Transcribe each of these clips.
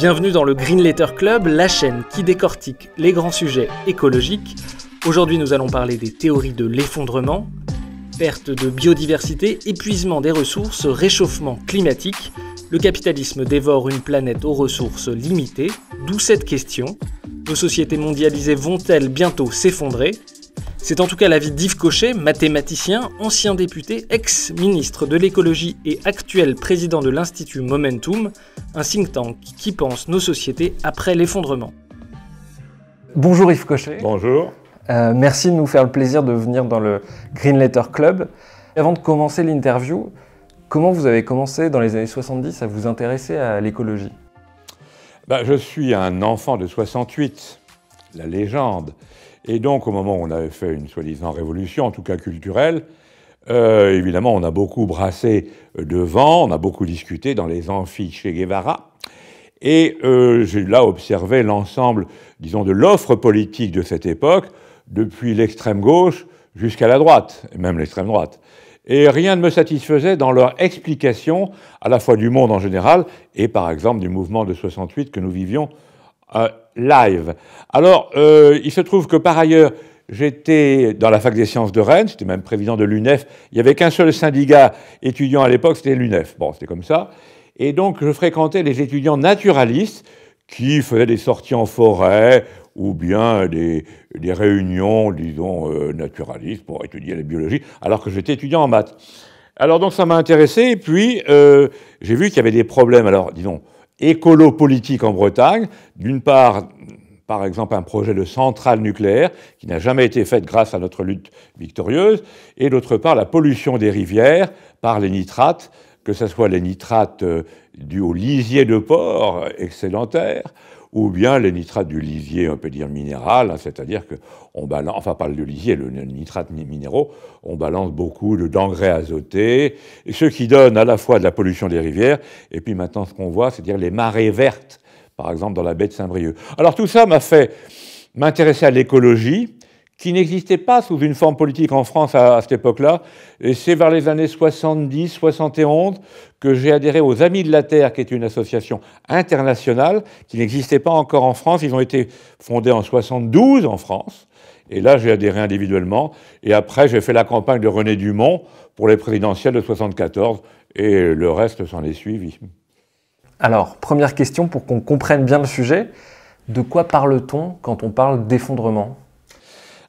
Bienvenue dans le Green Letter Club, la chaîne qui décortique les grands sujets écologiques. Aujourd'hui, nous allons parler des théories de l'effondrement, perte de biodiversité, épuisement des ressources, réchauffement climatique. Le capitalisme dévore une planète aux ressources limitées, d'où cette question. Nos sociétés mondialisées vont-elles bientôt s'effondrer c'est en tout cas l'avis d'Yves Cochet, mathématicien, ancien député, ex-ministre de l'écologie et actuel président de l'Institut Momentum, un think tank qui pense nos sociétés après l'effondrement. Bonjour Yves Cochet. Bonjour. Euh, merci de nous faire le plaisir de venir dans le Green Letter Club. Avant de commencer l'interview, comment vous avez commencé dans les années 70 à vous intéresser à l'écologie ben, Je suis un enfant de 68. La légende et donc, au moment où on avait fait une soi-disant révolution, en tout cas culturelle, euh, évidemment, on a beaucoup brassé de vent, on a beaucoup discuté dans les amphis chez Guevara. Et euh, j'ai là observé l'ensemble, disons, de l'offre politique de cette époque, depuis l'extrême gauche jusqu'à la droite, et même l'extrême droite. Et rien ne me satisfaisait dans leur explication, à la fois du monde en général et par exemple du mouvement de 68 que nous vivions euh, live. Alors, euh, il se trouve que par ailleurs, j'étais dans la fac des sciences de Rennes, j'étais même président de l'UNEF. Il n'y avait qu'un seul syndicat étudiant à l'époque, c'était l'UNEF. Bon, c'était comme ça. Et donc, je fréquentais les étudiants naturalistes qui faisaient des sorties en forêt ou bien des, réunions, disons, euh, naturalistes pour étudier la biologie, alors que j'étais étudiant en maths. Alors donc ça m'a intéressé, et puis j'ai vu qu'il y avait des problèmes, alors disons, écolo-politique en Bretagne. D'une part, par exemple, un projet de centrale nucléaire qui n'a jamais été fait grâce à notre lutte victorieuse, et d'autre part, la pollution des rivières par les nitrates, que ce soit les nitrates euh, dus aux lisiers de porc excédentaires ou bien les nitrates du lisier, on peut dire minéral, hein, c'est-à-dire que on balance, enfin pas le lisier, le, nitrate minéraux, on balance beaucoup d'engrais azotés, ce qui donne à la fois de la pollution des rivières, et puis maintenant ce qu'on voit, c'est-à-dire les marées vertes, par exemple dans la baie de Saint-Brieuc. Alors tout ça m'a fait m'intéresser à l'écologie, qui n'existait pas sous une forme politique en France à, cette époque-là. Et c'est vers les années 70, 71 que j'ai adhéré aux Amis de la Terre, qui est une association internationale qui n'existait pas encore en France. Ils ont été fondés en 72 en France. Et là, j'ai adhéré individuellement. Et après, j'ai fait la campagne de René Dumont pour les présidentielles de 74. Et le reste s'en est suivi. Alors, première question pour qu'on comprenne bien le sujet. De quoi parle-t-on quand on parle d'effondrement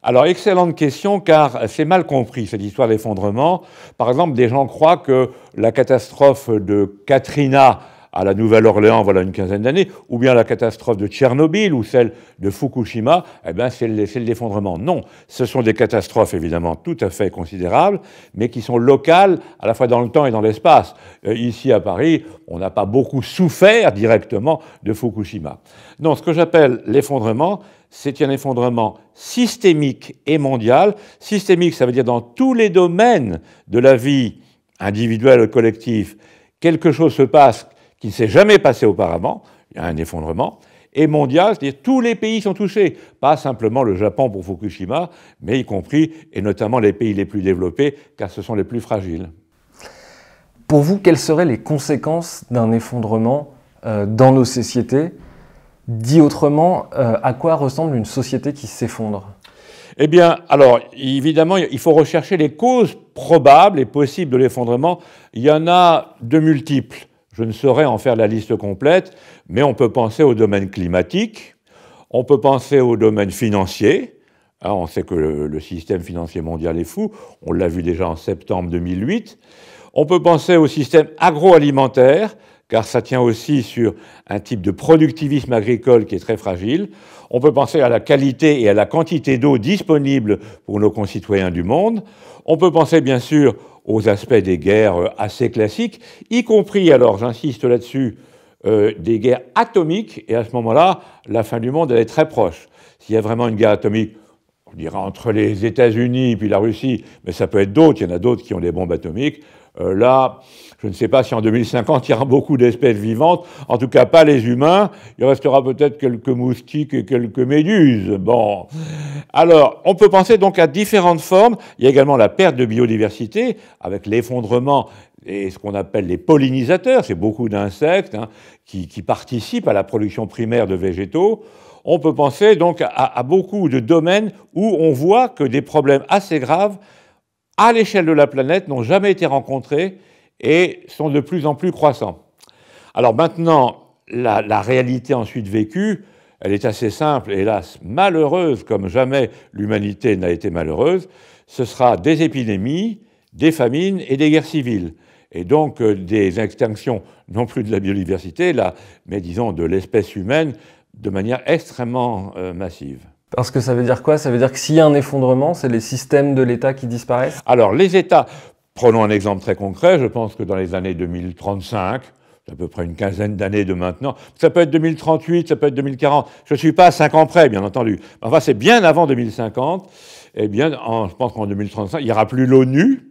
alors, excellente question, car c'est mal compris, cette histoire d'effondrement. Par exemple, des gens croient que la catastrophe de Katrina à la Nouvelle-Orléans, voilà une quinzaine d'années, ou bien la catastrophe de Tchernobyl ou celle de Fukushima, eh bien, c'est l'effondrement. Non, ce sont des catastrophes évidemment tout à fait considérables, mais qui sont locales à la fois dans le temps et dans l'espace. Euh, ici à Paris, on n'a pas beaucoup souffert directement de Fukushima. Non, ce que j'appelle l'effondrement, c'est un effondrement systémique et mondial. Systémique, ça veut dire dans tous les domaines de la vie individuelle ou collective, quelque chose se passe qui ne s'est jamais passé auparavant, il y a un effondrement, et mondial, c'est-à-dire tous les pays sont touchés, pas simplement le Japon pour Fukushima, mais y compris et notamment les pays les plus développés, car ce sont les plus fragiles. Pour vous, quelles seraient les conséquences d'un effondrement euh, dans nos sociétés Dit autrement, euh, à quoi ressemble une société qui s'effondre Eh bien, alors, évidemment, il faut rechercher les causes probables et possibles de l'effondrement. Il y en a de multiples. Je ne saurais en faire la liste complète, mais on peut penser au domaine climatique, on peut penser au domaine financier. Hein, on sait que le, le système financier mondial est fou, on l'a vu déjà en septembre 2008. On peut penser au système agroalimentaire, car ça tient aussi sur un type de productivisme agricole qui est très fragile. On peut penser à la qualité et à la quantité d'eau disponible pour nos concitoyens du monde. On peut penser bien sûr aux aspects des guerres euh, assez classiques, y compris, alors j'insiste là-dessus, euh, des guerres atomiques, et à ce moment-là, la fin du monde, elle est très proche. S'il y a vraiment une guerre atomique, on dira entre les États-Unis et puis la Russie, mais ça peut être d'autres, il y en a d'autres qui ont des bombes atomiques, euh, là, je ne sais pas si en 2050, il y aura beaucoup d'espèces vivantes, en tout cas pas les humains. Il restera peut-être quelques moustiques et quelques méduses. Bon. Alors, on peut penser donc à différentes formes. Il y a également la perte de biodiversité, avec l'effondrement et ce qu'on appelle les pollinisateurs, c'est beaucoup d'insectes hein, qui, participent à la production primaire de végétaux. On peut penser donc à beaucoup de domaines où on voit que des problèmes assez graves à l'échelle de la planète n'ont jamais été rencontrés et sont de plus en plus croissants. Alors maintenant, la, réalité ensuite vécue, elle est assez simple, hélas, malheureuse comme jamais l'humanité n'a été malheureuse, ce sera des épidémies, des famines et des guerres civiles et donc euh, des extinctions, non plus de la biodiversité, là, mais disons de l'espèce humaine, de manière extrêmement euh, massive. Parce que ça veut dire quoi Ça veut dire que s'il y a un effondrement, c'est les systèmes de l'État qui disparaissent Alors les États, Prenons un exemple très concret, je pense que dans les années 2035, c'est à peu près une quinzaine d'années de maintenant. Ça peut être 2038, ça peut être 2040. Je ne suis pas à 5 ans près, bien entendu. Enfin, c'est bien avant 2050. Eh bien, je pense qu'en 2035, il n'y aura plus l'ONU,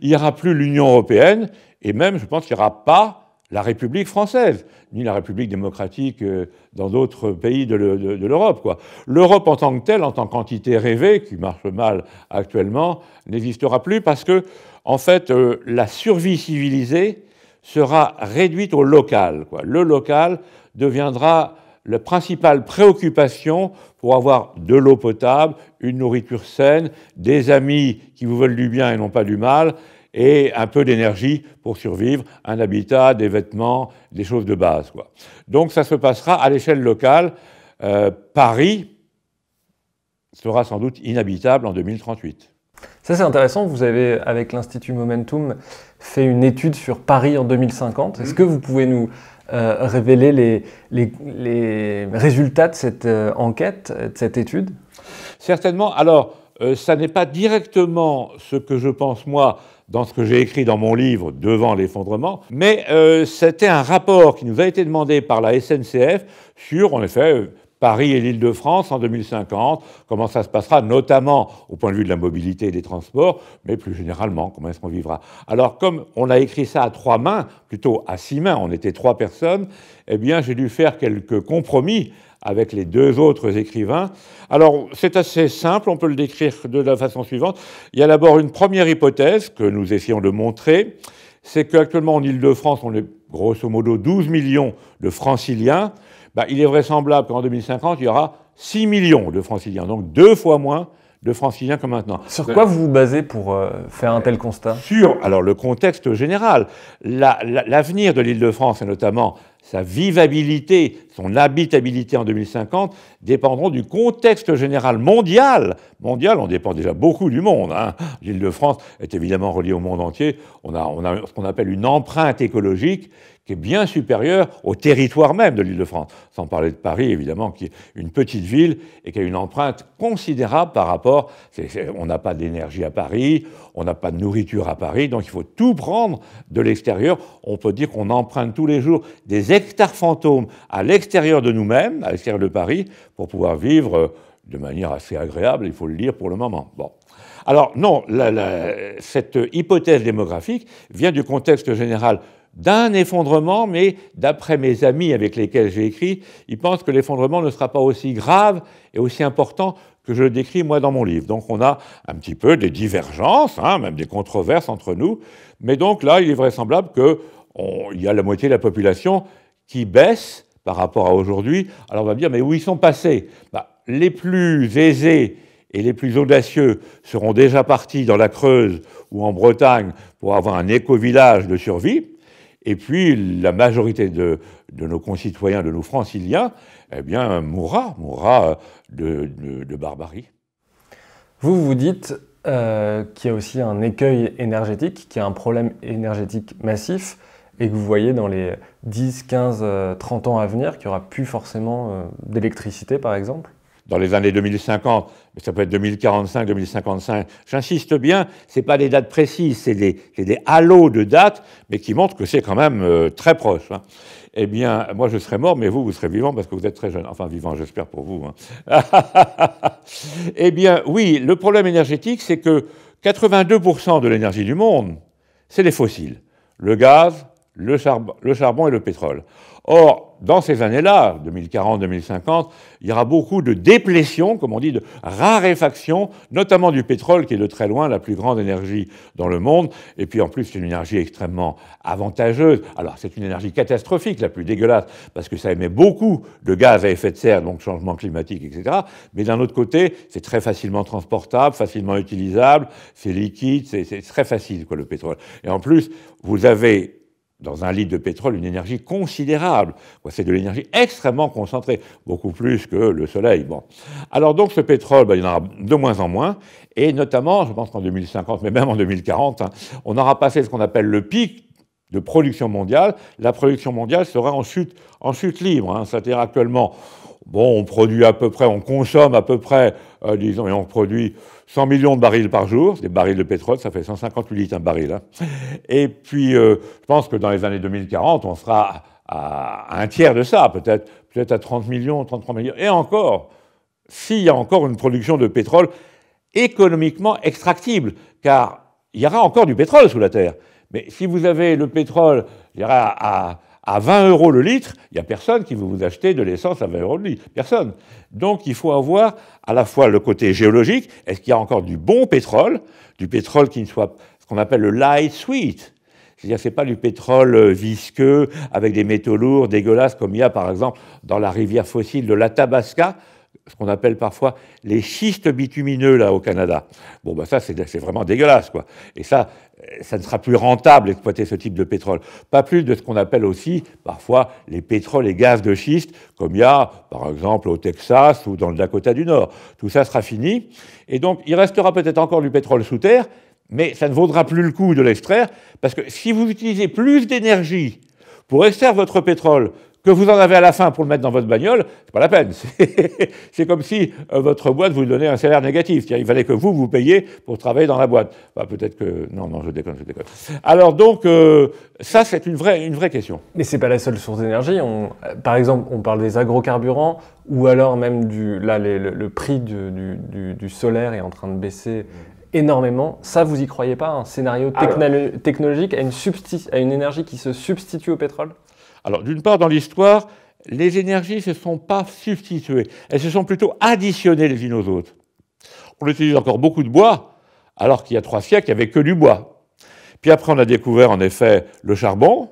il n'y aura plus l'Union européenne, et même, je pense qu'il n'y aura pas la République française, ni la République démocratique euh, dans d'autres pays de l'Europe. quoi. L'Europe en tant que telle, en tant qu'entité rêvée, qui marche mal actuellement, n'existera plus parce que, en fait, euh, la survie civilisée sera réduite au local. Quoi. Le local deviendra la principale préoccupation pour avoir de l'eau potable, une nourriture saine, des amis qui vous veulent du bien et non pas du mal, et un peu d'énergie pour survivre, un habitat, des vêtements, des choses de base. Quoi. Donc ça se passera à l'échelle locale. Euh, Paris sera sans doute inhabitable en 2038. Ça c'est intéressant, vous avez avec l'Institut Momentum fait une étude sur Paris en 2050. Est-ce mmh. que vous pouvez nous euh, révéler les, résultats de cette euh, enquête, de cette étude Certainement. Alors, ça n'est pas directement ce que je pense moi dans ce que j'ai écrit dans mon livre Devant l'effondrement, mais euh, c'était un rapport qui nous a été demandé par la SNCF sur, en effet, euh, Paris et l'Île-de-France en 2050, comment ça se passera, notamment au point de vue de la mobilité et des transports, mais plus généralement, comment est-ce qu'on vivra. Alors, comme on a écrit ça à trois mains, plutôt à six mains, on était trois personnes, eh bien, j'ai dû faire quelques compromis avec les deux autres écrivains. Alors c'est assez simple, on peut le décrire de la façon suivante. Il y a d'abord une première hypothèse que nous essayons de montrer, c'est qu'actuellement en Ile-de-France, on est grosso modo 12 millions de franciliens. Bah, il est vraisemblable qu'en 2050, il y aura 6 millions de franciliens, donc deux fois moins de francilien comme maintenant. Sur quoi vous vous basez pour euh, faire un tel constat Sur, alors, le contexte général. L'avenir de l'île de France, et notamment sa vivabilité, son habitabilité en 2050, dépendront du contexte général mondial. Mondial, on dépend déjà beaucoup du monde. Hein. L'île de France est évidemment reliée au monde entier. On a, on a ce qu'on appelle une empreinte écologique qui est bien supérieure au territoire même de l'île de France, sans parler de Paris, évidemment, qui est une petite ville et qui a une empreinte considérable par rapport, on n'a pas d'énergie à Paris, on n'a pas de nourriture à Paris, donc il faut tout prendre de l'extérieur. On peut dire qu'on emprunte tous les jours des hectares fantômes à l'extérieur de nous-mêmes, à l'extérieur de Paris, pour pouvoir vivre euh, de manière assez agréable, il faut le dire pour le moment. Bon. Alors non, cette hypothèse démographique vient du contexte général d'un effondrement, mais d'après mes amis avec lesquels j'ai écrit, ils pensent que l'effondrement ne sera pas aussi grave et aussi important que je le décris moi dans mon livre. Donc on a un petit peu des divergences, hein, même des controverses entre nous, mais donc là, il est vraisemblable qu'il y a la moitié de la population qui baisse par rapport à aujourd'hui. Alors on va me dire, mais où ils sont passés bah, Les plus aisés et les plus audacieux seront déjà partis dans la Creuse ou en Bretagne pour avoir un éco-village de survie, et puis la majorité de, nos concitoyens, de nos franciliens, eh bien, mourra, mourra de, barbarie. Vous vous dites euh, qu'il y a aussi un écueil énergétique, qu'il y a un problème énergétique massif, et que vous voyez dans les 10, 15, 30 ans à venir qu'il n'y aura plus forcément euh, d'électricité, par exemple dans les années 2050, mais ça peut être 2045, 2055. J'insiste bien, ce pas des dates précises, c'est des, halos de dates, mais qui montrent que c'est quand même euh, très proche. Hein. Eh bien, moi, je serai mort, mais vous, vous serez vivant parce que vous êtes très jeune. Enfin, vivant, j'espère pour vous. Hein. eh bien, oui, le problème énergétique, c'est que 82% de l'énergie du monde, c'est les fossiles. Le gaz, le, le charbon et le pétrole. Or, dans ces années-là, 2040-2050, il y aura beaucoup de déplétion, comme on dit, de raréfaction, notamment du pétrole, qui est de très loin la plus grande énergie dans le monde. Et puis en plus, c'est une énergie extrêmement avantageuse. Alors, c'est une énergie catastrophique, la plus dégueulasse, parce que ça émet beaucoup de gaz à effet de serre, donc changement climatique, etc. Mais d'un autre côté, c'est très facilement transportable, facilement utilisable, c'est liquide, c'est très facile, quoi, le pétrole. Et en plus, vous avez dans un litre de pétrole une énergie considérable. C'est de l'énergie extrêmement concentrée, beaucoup plus que le soleil. Bon. Alors donc ce pétrole, ben, il y en aura de moins en moins, et notamment, je pense qu'en 2050, mais même en 2040, hein, on aura passé ce qu'on appelle le pic de production mondiale. La production mondiale sera en chute, libre, hein. c'est-à-dire actuellement Bon, on produit à peu près, on consomme à peu près, euh, disons, et on produit 100 millions de barils par jour, des barils de pétrole, ça fait 150 litres un baril. Hein. Et puis, euh, je pense que dans les années 2040, on sera à, un tiers de ça, peut-être peut-être à 30 millions, 33 millions. Et encore, s'il y a encore une production de pétrole économiquement extractible, car il y aura encore du pétrole sous la terre. Mais si vous avez le pétrole, il y aura à à 20 euros le litre, il n'y a personne qui veut vous acheter de l'essence à 20 euros le litre. Personne. Donc il faut avoir à la fois le côté géologique, est-ce qu'il y a encore du bon pétrole, du pétrole qui ne soit ce qu'on appelle le light sweet, c'est-à-dire, c'est pas du pétrole euh, visqueux avec des métaux lourds dégueulasses comme il y a par exemple dans la rivière fossile de l'Athabasca, ce qu'on appelle parfois les schistes bitumineux là au Canada. Bon, ben ça, c'est vraiment dégueulasse, quoi. Et ça, ça ne sera plus rentable d'exploiter ce type de pétrole. Pas plus de ce qu'on appelle aussi parfois les pétroles et gaz de schiste, comme il y a par exemple au Texas ou dans le Dakota du Nord. Tout ça sera fini. Et donc, il restera peut-être encore du pétrole sous terre, mais ça ne vaudra plus le coup de l'extraire, parce que si vous utilisez plus d'énergie pour extraire votre pétrole que vous en avez à la fin pour le mettre dans votre bagnole, c'est pas la peine. C'est comme si euh, votre boîte vous donnait un salaire négatif. Il fallait que vous, vous payiez pour travailler dans la boîte. Bah, Peut-être que... Non, non, je déconne, je déconne. Alors donc, euh, ça, c'est une vraie, une vraie question. Mais c'est pas la seule source d'énergie. On... Par exemple, on parle des agrocarburants, ou alors même du... Là, le, prix du, solaire est en train de baisser énormément. Ça, vous y croyez pas Un scénario technologique à une énergie qui se substitue au pétrole alors d'une part, dans l'histoire, les énergies ne se sont pas substituées, elles se sont plutôt additionnées les unes aux autres. On utilise encore beaucoup de bois, alors qu'il y a trois siècles, il n'y avait que du bois. Puis après, on a découvert en effet le charbon,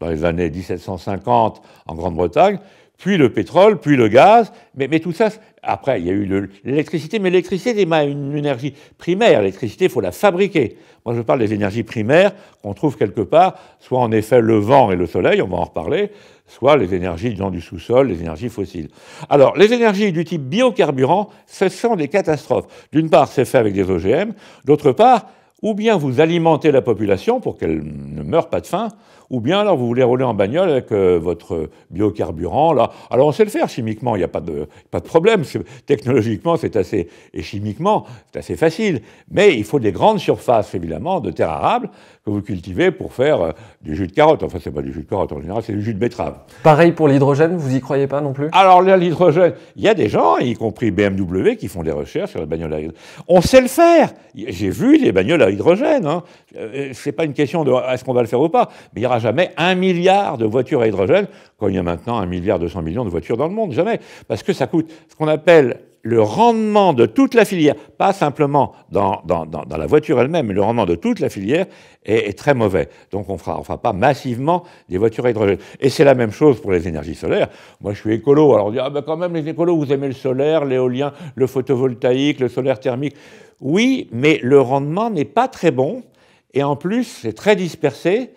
dans les années 1750 en Grande-Bretagne, puis le pétrole, puis le gaz, mais, tout ça, après, il y a eu l'électricité, mais l'électricité est une énergie primaire. L'électricité, il faut la fabriquer. Moi, je parle des énergies primaires qu'on trouve quelque part, soit en effet le vent et le soleil, on va en reparler, soit les énergies du sous-sol, les énergies fossiles. Alors, les énergies du type biocarburant, ce sont des catastrophes. D'une part, c'est fait avec des OGM, d'autre part, ou bien vous alimentez la population pour qu'elle ne meure pas de faim, ou bien alors vous voulez rouler en bagnole avec euh, votre biocarburant. Là. Alors on sait le faire chimiquement, il n'y a pas de, pas de problème. Technologiquement, c'est assez, et chimiquement, c'est assez facile. Mais il faut des grandes surfaces, évidemment, de terres arables que vous cultivez pour faire euh, du jus de carotte. Enfin, c'est pas du jus de carotte en général, c'est du jus de betterave. Pareil pour l'hydrogène, vous y croyez pas non plus Alors là, l'hydrogène, il y a des gens, y compris BMW, qui font des recherches sur la bagnole à hydrogène. On sait le faire. J'ai vu des bagnoles à hydrogène. Hein. Euh, c'est pas une question de est-ce qu'on va le faire ou pas, mais il y aura jamais un milliard de voitures à hydrogène, quand il y a maintenant un milliard cent millions de voitures dans le monde, jamais. Parce que ça coûte ce qu'on appelle le rendement de toute la filière, pas simplement dans, la voiture elle-même, mais le rendement de toute la filière est, très mauvais. Donc on fera, ne fera pas massivement des voitures à hydrogène. Et c'est la même chose pour les énergies solaires. Moi je suis écolo, alors on dit, ah ben quand même les écolos, vous aimez le solaire, l'éolien, le photovoltaïque, le solaire thermique. Oui, mais le rendement n'est pas très bon, et en plus c'est très dispersé,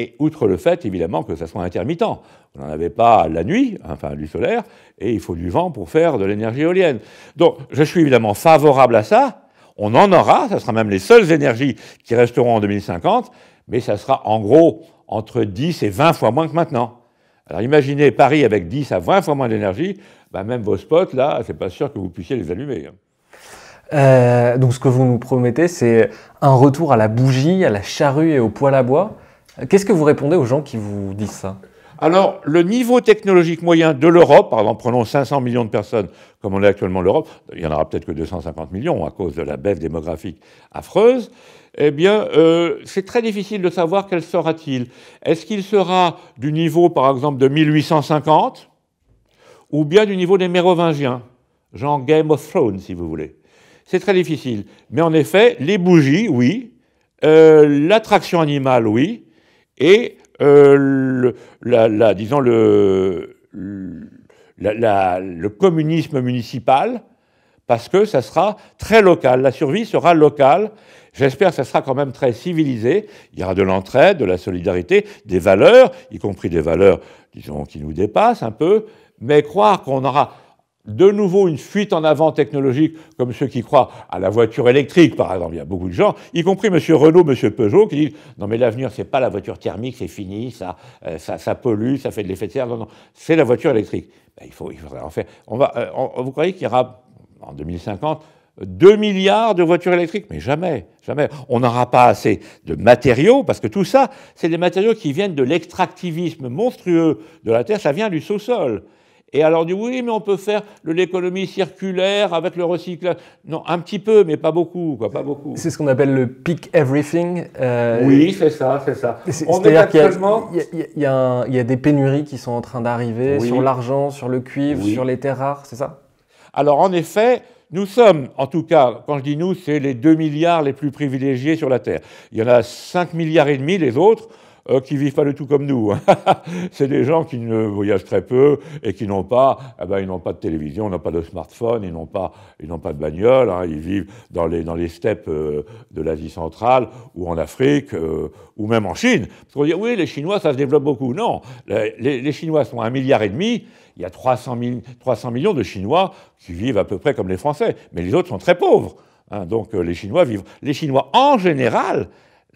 et outre le fait, évidemment, que ça soit intermittent. On n'en avait pas la nuit, enfin du solaire, et il faut du vent pour faire de l'énergie éolienne. Donc je suis évidemment favorable à ça. On en aura, ça sera même les seules énergies qui resteront en 2050, mais ça sera en gros entre 10 et 20 fois moins que maintenant. Alors imaginez Paris avec 10 à 20 fois moins d'énergie, bah même vos spots, là, c'est pas sûr que vous puissiez les allumer. Hein. Euh, donc ce que vous nous promettez, c'est un retour à la bougie, à la charrue et au poêle à bois. Qu'est-ce que vous répondez aux gens qui vous disent ça alors, le niveau technologique moyen de l'Europe, par exemple, prenons 500 millions de personnes, comme on est actuellement l'Europe, il y en aura peut-être que 250 millions à cause de la baisse démographique affreuse, eh bien, euh, c'est très difficile de savoir quel sera-t-il. Est-ce qu'il sera du niveau, par exemple, de 1850 ou bien du niveau des Mérovingiens, genre Game of Thrones, si vous voulez C'est très difficile. Mais en effet, les bougies, oui. Euh, l'attraction animale, oui. Et euh, le, la, disons le, le, communisme municipal, parce que ça sera très local, la survie sera locale. J'espère que ça sera quand même très civilisé. Il y aura de l'entraide, de la solidarité, des valeurs, y compris des valeurs, disons, qui nous dépassent un peu. Mais croire qu'on aura de nouveau une fuite en avant technologique, comme ceux qui croient à la voiture électrique, par exemple. Il y a beaucoup de gens, y compris M. Renault, M. Peugeot, qui disent non mais l'avenir c'est pas la voiture thermique, c'est fini, ça, euh, ça, pollue, ça fait de l'effet de serre. Non, non, c'est la voiture électrique. Ben, il faut, en faire. On va, euh, vous croyez qu'il y aura en 2050 2 milliards de voitures électriques, mais jamais, jamais. On n'aura pas assez de matériaux, parce que tout ça, c'est des matériaux qui viennent de l'extractivisme monstrueux de la Terre, ça vient du sous-sol. Et alors on dit oui, mais on peut faire l'économie circulaire avec le recyclage. Non, un petit peu, mais pas beaucoup, quoi, pas beaucoup. C'est ce qu'on appelle le pick everything. Euh, oui, c'est ça, c'est ça. C'est-à-dire qu'il y, a des pénuries qui sont en train d'arriver sur l'argent, sur le cuivre, sur les terres rares, c'est ça Alors en effet, nous sommes, en tout cas, quand je dis nous, c'est les 2 milliards les plus privilégiés sur la Terre. Il y en a 5 milliards et demi, les autres qui euh, qui vivent pas du tout comme nous. Hein. c'est des gens qui ne voyagent très peu et qui n'ont pas, eh ben, ils n'ont pas de télévision, ils n'ont pas de smartphone, ils n'ont pas, ils n'ont pas de bagnole. Hein. ils vivent dans les dans les steppes euh, de l'Asie centrale ou en Afrique euh, ou même en Chine. Parce qu'on dit oui, les Chinois ça se développe beaucoup. Non, les, Chinois sont un milliard et demi. Il y a 300, 300 millions de Chinois qui vivent à peu près comme les Français, mais les autres sont très pauvres. Hein. donc les Chinois vivent. Les Chinois en général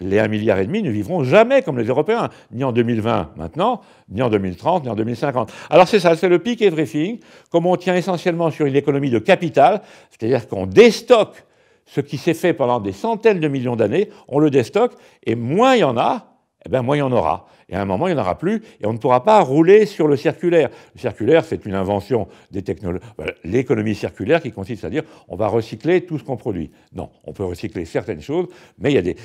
les 1,5 milliard et demi ne vivront jamais comme les Européens, ni en 2020 maintenant, ni en 2030, ni en 2050. Alors c'est ça, c'est le peak everything, comme on tient essentiellement sur une économie de capital, c'est-à-dire qu'on déstocke ce qui s'est fait pendant des centaines de millions d'années, on le déstocke, et moins il y en a, eh bien moins il y en aura. Et à un moment, il n'y en aura plus, et on ne pourra pas rouler sur le circulaire. Le circulaire, c'est une invention des technologies, l'économie circulaire qui consiste à dire on va recycler tout ce qu'on produit. Non, on peut recycler certaines choses, mais il y, a des,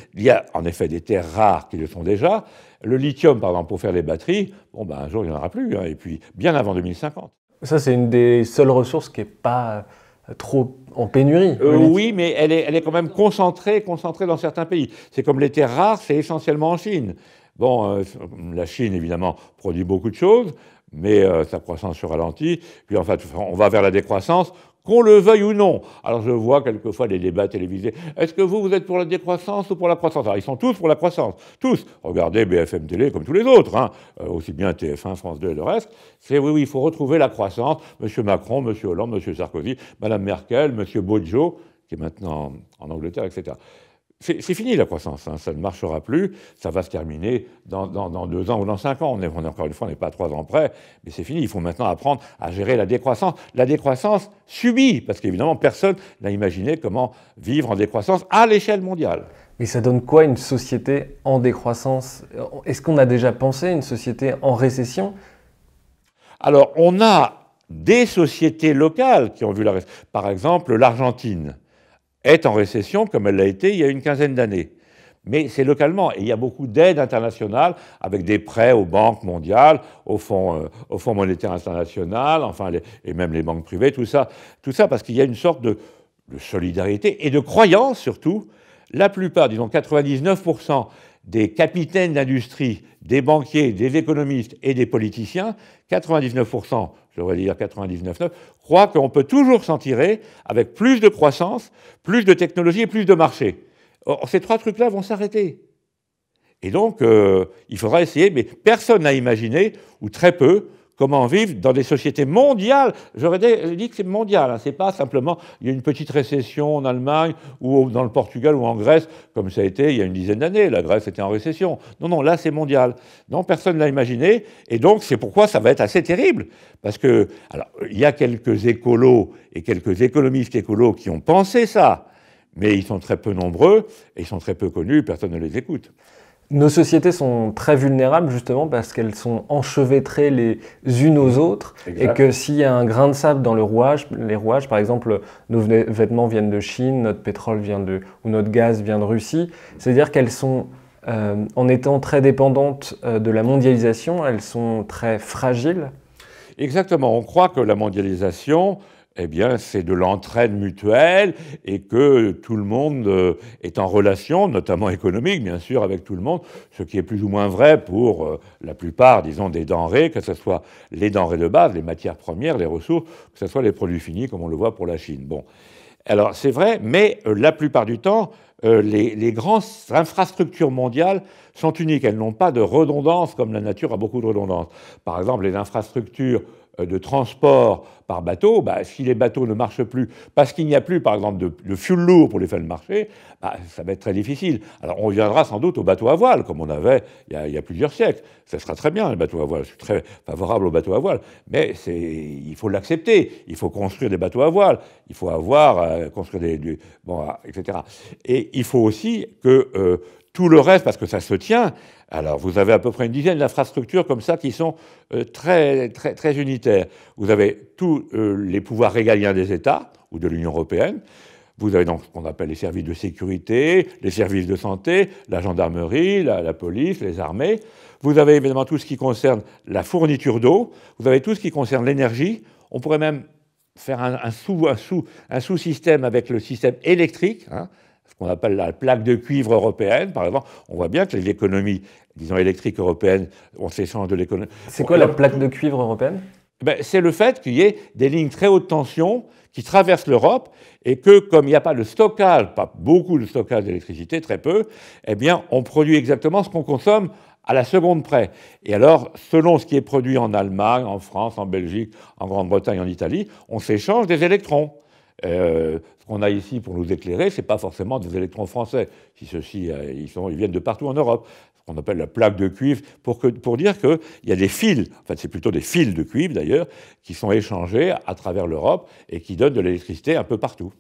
en effet des terres rares qui le sont déjà. Le lithium, par exemple, pour faire les batteries, bon, ben, un jour, il n'y en aura plus, hein, et puis bien avant 2050. Ça, c'est une des seules ressources qui n'est pas euh, trop en pénurie. Euh, oui, mais elle est, elle est, quand même concentrée, concentrée dans certains pays. C'est comme les terres rares, c'est essentiellement en Chine. Bon, euh, la Chine, évidemment, produit beaucoup de choses, mais euh, sa croissance se ralentit. Puis, en fait, on va vers la décroissance, qu'on le veuille ou non. Alors je vois quelquefois des débats télévisés. Est-ce que vous, vous êtes pour la décroissance ou pour la croissance Alors ils sont tous pour la croissance, tous. Regardez BFM Télé comme tous les autres, hein. euh, aussi bien TF1, France 2 et le reste. C'est oui, oui, il faut retrouver la croissance. Monsieur Macron, M. Hollande, M. Sarkozy, Madame Merkel, M. Bojo, qui est maintenant en Angleterre, etc c'est fini la croissance, hein. ça ne marchera plus, ça va se terminer dans, deux ans ou dans cinq ans. On est, encore une fois, on n'est pas à trois ans près, mais c'est fini. Il faut maintenant apprendre à gérer la décroissance, la décroissance subie, parce qu'évidemment, personne n'a imaginé comment vivre en décroissance à l'échelle mondiale. Mais ça donne quoi une société en décroissance Est-ce qu'on a déjà pensé une société en récession Alors, on a des sociétés locales qui ont vu la récession. Par exemple, l'Argentine est en récession comme elle l'a été il y a une quinzaine d'années. Mais c'est localement. Et il y a beaucoup d'aide internationale avec des prêts aux banques mondiales, au Fonds, euh, au Fonds monétaire international, enfin, et même les banques privées, tout ça. Tout ça parce qu'il y a une sorte de, de solidarité et de croyance surtout. La plupart, disons 99% des capitaines d'industrie, des banquiers, des économistes et des politiciens, 99%, je devrais dire 99,9%, croient qu'on peut toujours s'en tirer avec plus de croissance, plus de technologie et plus de marché. Or, ces trois trucs-là vont s'arrêter. Et donc, euh, il faudra essayer, mais personne n'a imaginé, ou très peu, comment vivre dans des sociétés mondiales. J'aurais dit que c'est mondial, hein. c'est pas simplement il y a une petite récession en Allemagne ou dans le Portugal ou en Grèce, comme ça a été il y a une dizaine d'années. La Grèce était en récession. Non, non, là c'est mondial. Non, personne ne l'a imaginé. Et donc c'est pourquoi ça va être assez terrible. Parce que, alors, il y a quelques écolos et quelques économistes écolos qui ont pensé ça, mais ils sont très peu nombreux et ils sont très peu connus, personne ne les écoute. Nos sociétés sont très vulnérables justement parce qu'elles sont enchevêtrées les unes aux autres et que s'il y a un grain de sable dans le rouage, les rouages par exemple, nos vêtements viennent de Chine, notre pétrole vient de ou notre gaz vient de Russie, c'est-à-dire qu'elles sont euh, en étant très dépendantes euh, de la mondialisation, elles sont très fragiles. Exactement, on croit que la mondialisation eh bien, c'est de l'entraide mutuelle et que tout le monde euh, est en relation, notamment économique, bien sûr, avec tout le monde, ce qui est plus ou moins vrai pour euh, la plupart, disons, des denrées, que ce soit les denrées de base, les matières premières, les ressources, que ce soit les produits finis, comme on le voit pour la Chine. Bon. Alors, c'est vrai, mais euh, la plupart du temps, les, les, grandes infrastructures mondiales sont uniques. Elles n'ont pas de redondance comme la nature a beaucoup de redondance. Par exemple, les infrastructures euh, de transport par bateau, bah, si les bateaux ne marchent plus parce qu'il n'y a plus, par exemple, de, de fuel lourd pour les faire marcher, bah, ça va être très difficile. Alors on reviendra sans doute aux bateaux à voile, comme on avait il y a, plusieurs siècles. Ça sera très bien, les bateaux à voile. Je suis très favorable aux bateaux à voile. Mais il faut l'accepter. Il faut construire des bateaux à voile. Il faut avoir, euh, construire des... bon, etc. Et il faut aussi que euh, tout le reste, parce que ça se tient, alors, vous avez à peu près une dizaine d'infrastructures comme ça qui sont euh, très, très, très unitaires. Vous avez tous euh, les pouvoirs régaliens des États ou de l'Union européenne. Vous avez donc ce qu'on appelle les services de sécurité, les services de santé, la gendarmerie, la, police, les armées. Vous avez évidemment tout ce qui concerne la fourniture d'eau. Vous avez tout ce qui concerne l'énergie. On pourrait même faire un, sous-système un sous, un sous avec le système électrique. Hein qu'on appelle la plaque de cuivre européenne, par exemple, on voit bien que les économies, disons, électriques européennes, on s'échange de l'économie. C'est quoi la plaque de cuivre européenne eh ben, C'est le fait qu'il y ait des lignes très haute tension qui traversent l'Europe et que, comme il n'y a pas de stockage, pas beaucoup de stockage d'électricité, très peu, eh bien, on produit exactement ce qu'on consomme à la seconde près. Et alors, selon ce qui est produit en Allemagne, en France, en Belgique, en Grande-Bretagne, en Italie, on s'échange des électrons. Euh, ce qu'on a ici pour nous éclairer, ce n'est pas forcément des électrons français. Si ceux euh, ils, viennent de partout en Europe, ce qu'on appelle la plaque de cuivre, pour, dire qu'il y a des fils, en fait c'est plutôt des fils de cuivre d'ailleurs, qui sont échangés à travers l'Europe et qui donnent de l'électricité un peu partout.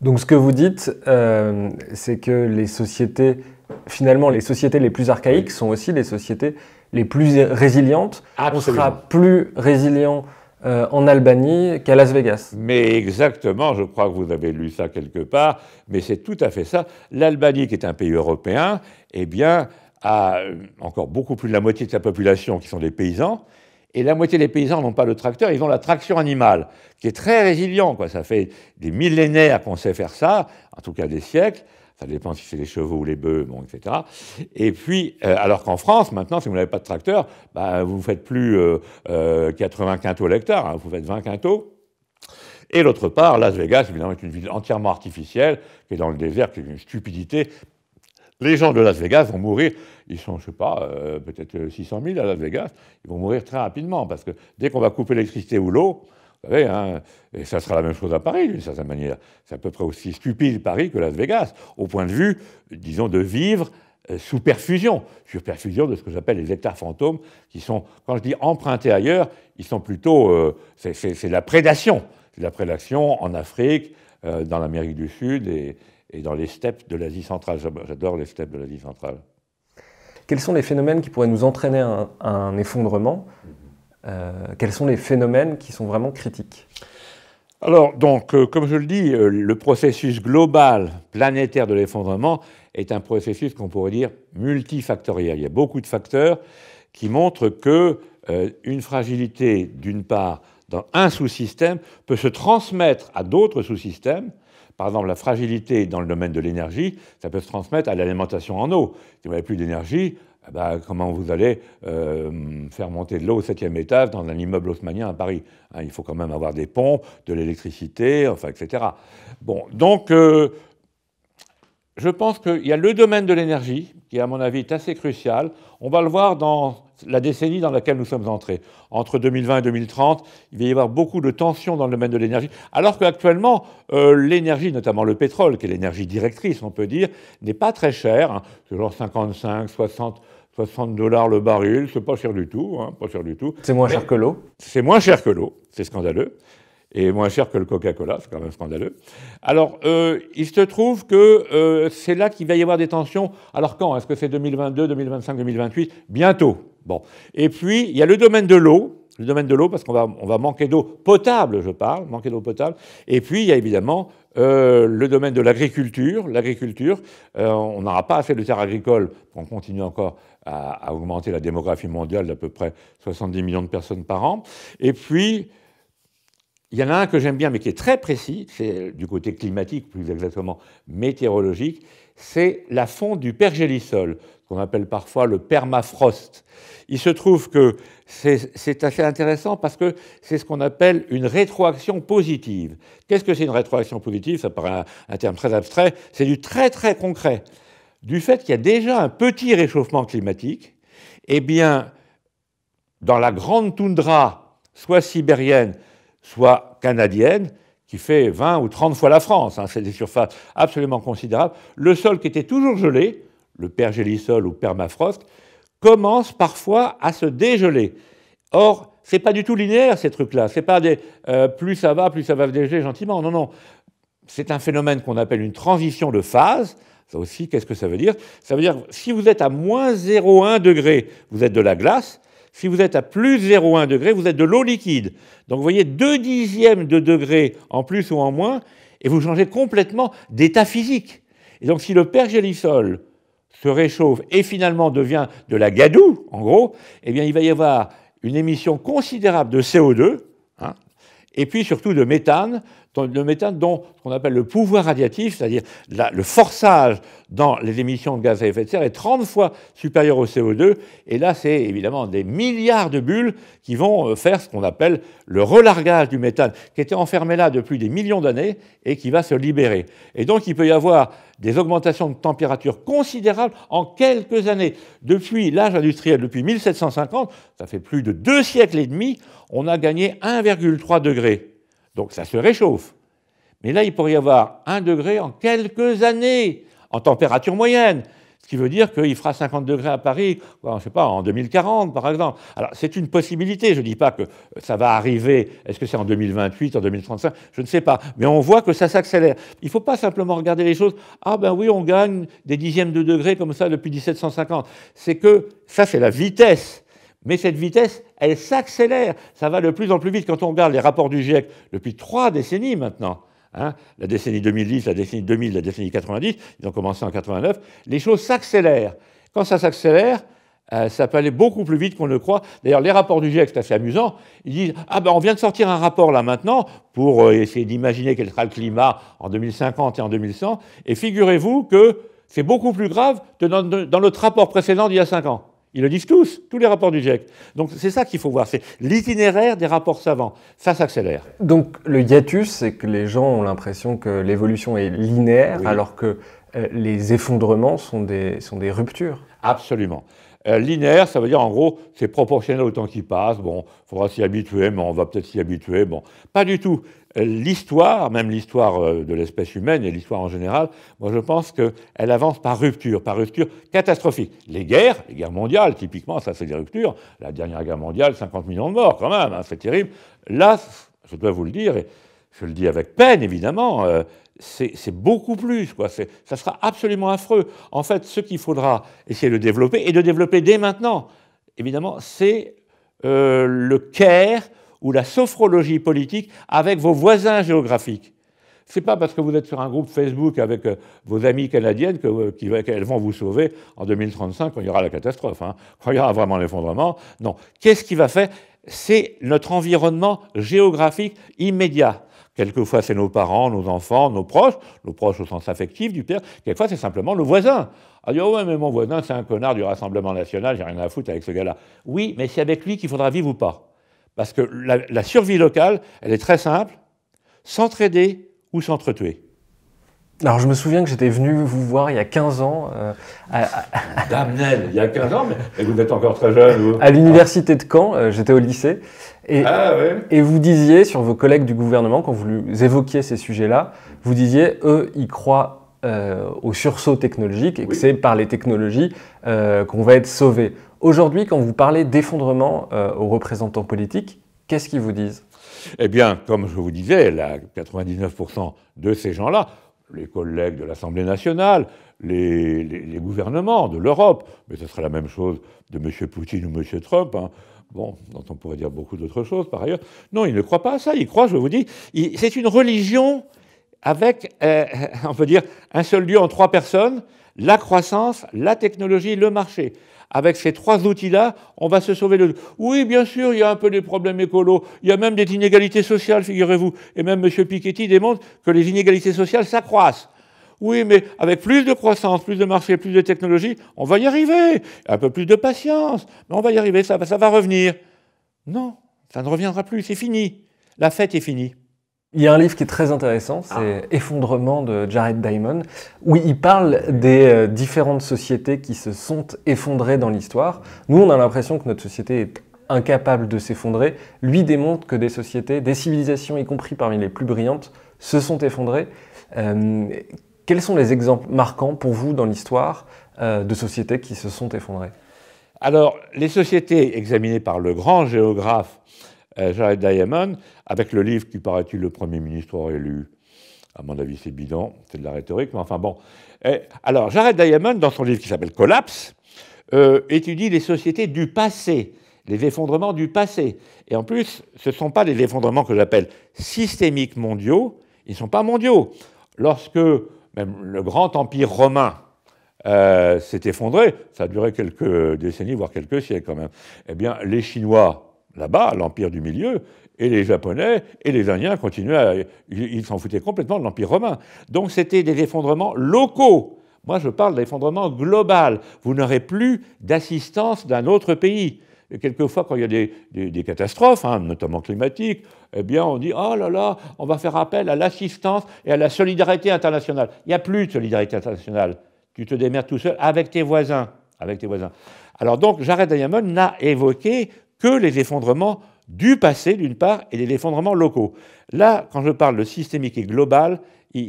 Donc ce que vous dites, euh, c'est que les sociétés, finalement, les sociétés les plus archaïques sont aussi les sociétés les plus résilientes. On sera plus résilient euh, en Albanie qu'à Las Vegas. Mais exactement, je crois que vous avez lu ça quelque part, mais c'est tout à fait ça. L'Albanie, qui est un pays européen, eh bien, a euh, encore beaucoup plus de la moitié de sa population qui sont des paysans, et la moitié des paysans n'ont pas le tracteur, ils ont la traction animale, qui est très résiliente. Ça fait des millénaires qu'on sait faire ça, en tout cas des siècles. Ça dépend si c'est les chevaux ou les bœufs, bon, etc. Et puis, euh, alors qu'en France, maintenant, si vous n'avez pas de tracteur, bah, vous ne faites plus 85 euh, 80 euh, quintaux l'hectare, hein. vous faites 20 quintaux. Et l'autre part, Las Vegas, évidemment, est une ville entièrement artificielle, qui est dans le désert, qui est une stupidité. Les gens de Las Vegas vont mourir, ils sont, je ne sais pas, euh, peut-être 600 000 à Las Vegas, ils vont mourir très rapidement, parce que dès qu'on va couper l'électricité ou l'eau, vous savez, hein, et ça sera la même chose à Paris, d'une certaine manière. C'est à peu près aussi stupide Paris que Las Vegas, au point de vue, disons, de vivre euh, sous perfusion, sur perfusion de ce que j'appelle les états fantômes, qui sont, quand je dis empruntés ailleurs, ils sont plutôt, euh, c'est la prédation, c'est la prédation en Afrique, euh, dans l'Amérique du Sud et, dans les steppes de l'Asie centrale. J'adore les steppes de l'Asie centrale. Quels sont les phénomènes qui pourraient nous entraîner à un effondrement euh, quels sont les phénomènes qui sont vraiment critiques alors, donc, euh, comme je le dis, euh, le processus global planétaire de l'effondrement est un processus qu'on pourrait dire multifactoriel. Il y a beaucoup de facteurs qui montrent que une fragilité, d'une part, dans un sous-système, peut se transmettre à d'autres sous-systèmes. Par exemple, la fragilité dans le domaine de l'énergie, ça peut se transmettre à l'alimentation en eau. Si vous n'avez plus d'énergie, ah ben, comment vous allez euh, faire monter de l'eau au septième étage dans un immeuble haussmanien à Paris hein, Il faut quand même avoir des ponts, de l'électricité, enfin, etc. Bon, donc, euh, je pense qu'il y a le domaine de l'énergie, qui à mon avis est assez crucial. On va le voir dans la décennie dans laquelle nous sommes entrés. Entre 2020 et 2030, il va y avoir beaucoup de tensions dans le domaine de l'énergie, alors qu'actuellement, euh, l'énergie, notamment le pétrole, qui est l'énergie directrice, on peut dire, n'est pas très chère, hein. c'est genre 55, 60 60 dollars le baril, c'est pas cher du tout, hein, du tout. C'est moins cher que l'eau. C'est moins cher que l'eau, c'est scandaleux et moins cher que le Coca-Cola, c'est quand même scandaleux. Alors, euh, il se trouve que euh, c'est là qu'il va y avoir des tensions. Alors quand Est-ce que c'est 2022, 2025, 2028 Bientôt. Bon. Et puis, il y a le domaine de l'eau. Le domaine de l'eau, parce qu'on va, on va manquer d'eau potable, je parle, manquer d'eau potable. Et puis, il y a évidemment euh, le domaine de l'agriculture. L'agriculture, on n'aura pas assez de terres agricoles. pour continuer encore à, à augmenter la démographie mondiale d'à peu près 70 millions de personnes par an. Et puis, il y en a un que j'aime bien, mais qui est très précis, c'est du côté climatique, plus exactement météorologique, c'est la fonte du pergélisol, qu'on appelle parfois le permafrost. Il se trouve que c'est assez intéressant parce que c'est ce qu'on appelle une rétroaction positive. Qu'est-ce que c'est une rétroaction positive Ça paraît un, un terme très abstrait, c'est du très très concret. Du fait qu'il y a déjà un petit réchauffement climatique, eh bien, dans la grande toundra, soit sibérienne, soit canadienne, qui fait 20 ou 30 fois la France. Hein, c'est des surfaces absolument considérables. Le sol qui était toujours gelé, le pergélisol ou permafrost, commence parfois à se dégeler. Or, c'est pas du tout linéaire ces trucs-là. C'est pas des euh, plus ça va, plus ça va dégeler gentiment. Non, non. C'est un phénomène qu'on appelle une transition de phase. Ça aussi, qu'est-ce que ça veut dire Ça veut dire si vous êtes à moins 0,1 degré, vous êtes de la glace. Si vous êtes à plus 0,1 degré, vous êtes de l'eau liquide. Donc vous voyez deux dixièmes de degré en plus ou en moins, et vous changez complètement d'état physique. Et donc si le pergélisol se réchauffe et finalement devient de la gadoue, en gros, eh bien il va y avoir une émission considérable de CO2, hein, et puis surtout de méthane, le méthane dont ce qu'on appelle le pouvoir radiatif, c'est-à-dire le forçage dans les émissions de gaz à effet de serre, est 30 fois supérieur au CO2. Et là, c'est évidemment des milliards de bulles qui vont euh, faire ce qu'on appelle le relargage du méthane, qui était enfermé là depuis des millions d'années et qui va se libérer. Et donc, il peut y avoir des augmentations de température considérables en quelques années. Depuis l'âge industriel, depuis 1750, ça fait plus de deux siècles et demi, on a gagné 1,3 degrés donc ça se réchauffe. Mais là, il pourrait y avoir 1 degré en quelques années, en température moyenne. Ce qui veut dire qu'il fera 50 degrés à Paris, je ne sais pas, en 2040 par exemple. Alors c'est une possibilité, je ne dis pas que ça va arriver, est-ce que c'est en 2028, en 2035, je ne sais pas. Mais on voit que ça s'accélère. Il ne faut pas simplement regarder les choses, ah ben oui, on gagne des dixièmes de degrés comme ça depuis 1750. C'est que ça fait la vitesse mais cette vitesse, elle s'accélère. Ça va de plus en plus vite. Quand on regarde les rapports du GIEC depuis trois décennies maintenant, hein. la décennie 2010, la décennie 2000, la décennie 90, ils ont commencé en 89, les choses s'accélèrent. Quand ça s'accélère, euh, ça peut aller beaucoup plus vite qu'on le croit. D'ailleurs, les rapports du GIEC, c'est assez amusant. Ils disent Ah ben, on vient de sortir un rapport là maintenant pour euh, essayer d'imaginer quel sera le climat en 2050 et en 2100. Et figurez-vous que c'est beaucoup plus grave que dans, notre rapport précédent d'il y a cinq ans. Ils le disent tous, tous les rapports du GIEC. Donc c'est ça qu'il faut voir, c'est l'itinéraire des rapports savants. Ça s'accélère. Donc le hiatus, c'est que les gens ont l'impression que l'évolution est linéaire, alors que euh, les effondrements sont des, sont des ruptures. Absolument. Euh, linéaire, ça veut dire en gros, c'est proportionnel au temps qui passe. Bon, il faudra s'y habituer, mais on va peut-être s'y habituer. Bon, pas du tout l'histoire, même l'histoire euh, de l'espèce humaine et l'histoire en général, moi je pense qu'elle avance par rupture, par rupture catastrophique. Les guerres, les guerres mondiales, typiquement, ça c'est des ruptures. La dernière guerre mondiale, 50 millions de morts quand même, hein, c'est terrible. Là, je dois vous le dire, et je le dis avec peine évidemment, euh, c'est beaucoup plus, quoi. Ça sera absolument affreux. En fait, ce qu'il faudra essayer de développer, et de développer dès maintenant, évidemment, c'est euh, le care ou la sophrologie politique avec vos voisins géographiques. C'est pas parce que vous êtes sur un groupe Facebook avec euh, vos amies canadiennes euh, qu'elles vont vous sauver en 2035 quand il y aura la catastrophe, hein, quand il y aura vraiment l'effondrement. Non. Qu'est-ce qui va faire C'est notre environnement géographique immédiat. Quelquefois, c'est nos parents, nos enfants, nos proches, nos proches au sens affectif du père. Quelquefois, c'est simplement le voisin. On ah, dit, ouais, mais mon voisin, c'est un connard du Rassemblement national, j'ai rien à foutre avec ce gars-là. Oui, mais c'est avec lui qu'il faudra vivre ou pas. Parce que la, survie locale, elle est très simple, s'entraider ou s'entretuer. Alors je me souviens que j'étais venu vous voir il y a 15 ans. Euh, à, Damnel, il y a 15 ans, mais vous êtes encore très jeune. À l'université de Caen, euh, j'étais au lycée. Ah, et, vous disiez sur vos collègues du gouvernement, quand vous évoquiez ces sujets-là, vous disiez, eux, ils croient euh, au sursaut technologique et que c'est par les technologies qu'on va être sauvés ». Aujourd'hui, quand vous parlez d'effondrement euh, aux représentants politiques, qu'est-ce qu'ils vous disent Eh bien, comme je vous disais, là, 99% de ces gens-là, les collègues de l'Assemblée nationale, les, gouvernements de l'Europe, mais ce serait la même chose de M. Poutine ou M. Trump, hein. bon, dont on pourrait dire beaucoup d'autres choses par ailleurs. Non, ils ne croient pas à ça, ils croient, je vous dis, c'est une religion avec, euh, on peut dire, un seul Dieu en trois personnes, la croissance, la technologie, le marché avec ces trois outils-là, on va se sauver le. Oui, bien sûr, il y a un peu des problèmes écolos, il y a même des inégalités sociales, figurez-vous. Et même M. Piketty démontre que les inégalités sociales s'accroissent. Oui, mais avec plus de croissance, plus de marché, plus de technologie, on va y arriver. Un peu plus de patience, mais on va y arriver, ça, ça va revenir. Non, ça ne reviendra plus, c'est fini. La fête est finie. Il y a un livre qui est très intéressant, c'est ah. Effondrement de Jared Diamond, où il parle des euh, différentes sociétés qui se sont effondrées dans l'histoire. Nous, on a l'impression que notre société est incapable de s'effondrer. Lui démontre que des sociétés, des civilisations, y compris parmi les plus brillantes, se sont effondrées. Euh, quels sont les exemples marquants pour vous dans l'histoire euh, de sociétés qui se sont effondrées Alors, les sociétés examinées par le grand géographe euh, Jared Diamond, avec le livre qui, paraît-il, le Premier ministre aurait lu. À mon avis, c'est bidon, c'est de la rhétorique, mais enfin bon. alors, Jared Diamond, dans son livre qui s'appelle Collapse, euh, étudie les sociétés du passé, les effondrements du passé. Et en plus, ce ne sont pas les effondrements que j'appelle systémiques mondiaux, ils ne sont pas mondiaux. Lorsque même le grand empire romain euh, s'est effondré, ça a duré quelques décennies, voire quelques siècles quand même, eh bien, les Chinois là-bas, l'empire du milieu, et les Japonais et les Indiens continuaient à. Ils s'en foutaient complètement de l'empire romain. Donc c'était des effondrements locaux. Moi, je parle d'effondrement global. Vous n'aurez plus d'assistance d'un autre pays. quelquefois, quand il y a des, catastrophes, hein, notamment climatiques, eh bien, on dit oh là là, on va faire appel à l'assistance et à la solidarité internationale. Il n'y a plus de solidarité internationale. Tu te démerdes tout seul avec tes voisins, avec tes voisins. Alors donc, Jared Diamond n'a évoqué que les effondrements du passé, d'une part, et les effondrements locaux. Là, quand je parle de systémique et global, ce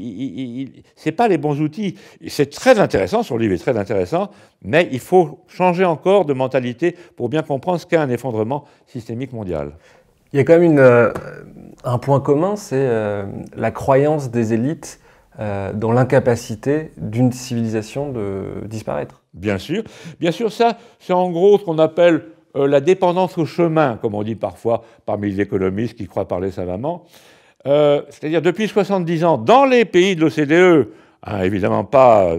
n'est pas les bons outils. C'est très intéressant, son livre est très intéressant, mais il faut changer encore de mentalité pour bien comprendre ce qu'est un effondrement systémique mondial. Il y a quand même euh, un point commun, c'est euh, la croyance des élites euh, dans l'incapacité d'une civilisation de disparaître. Bien sûr, bien sûr, ça, c'est en gros ce qu'on appelle euh, la dépendance au chemin, comme on dit parfois parmi les économistes qui croient parler savamment. Euh, c'est-à-dire depuis 70 ans, dans les pays de l'OCDE, hein, évidemment pas euh,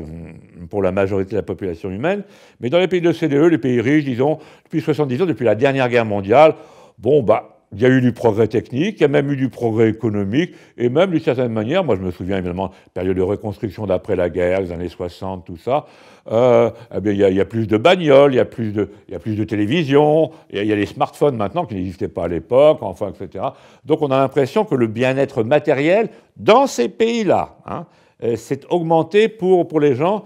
pour la majorité de la population humaine, mais dans les pays de l'OCDE, les pays riches, disons, depuis 70 ans, depuis la dernière guerre mondiale, bon, bah, il y a eu du progrès technique, il y a même eu du progrès économique, et même d'une certaine manière, moi je me souviens évidemment, période de reconstruction d'après la guerre, les années 60, tout ça, euh, eh il, y a, plus de bagnoles, il y a plus de, il a plus de télévision, il y a, il les smartphones maintenant qui n'existaient pas à l'époque, enfin, etc. Donc on a l'impression que le bien-être matériel dans ces pays-là hein, euh, s'est augmenté pour, les gens,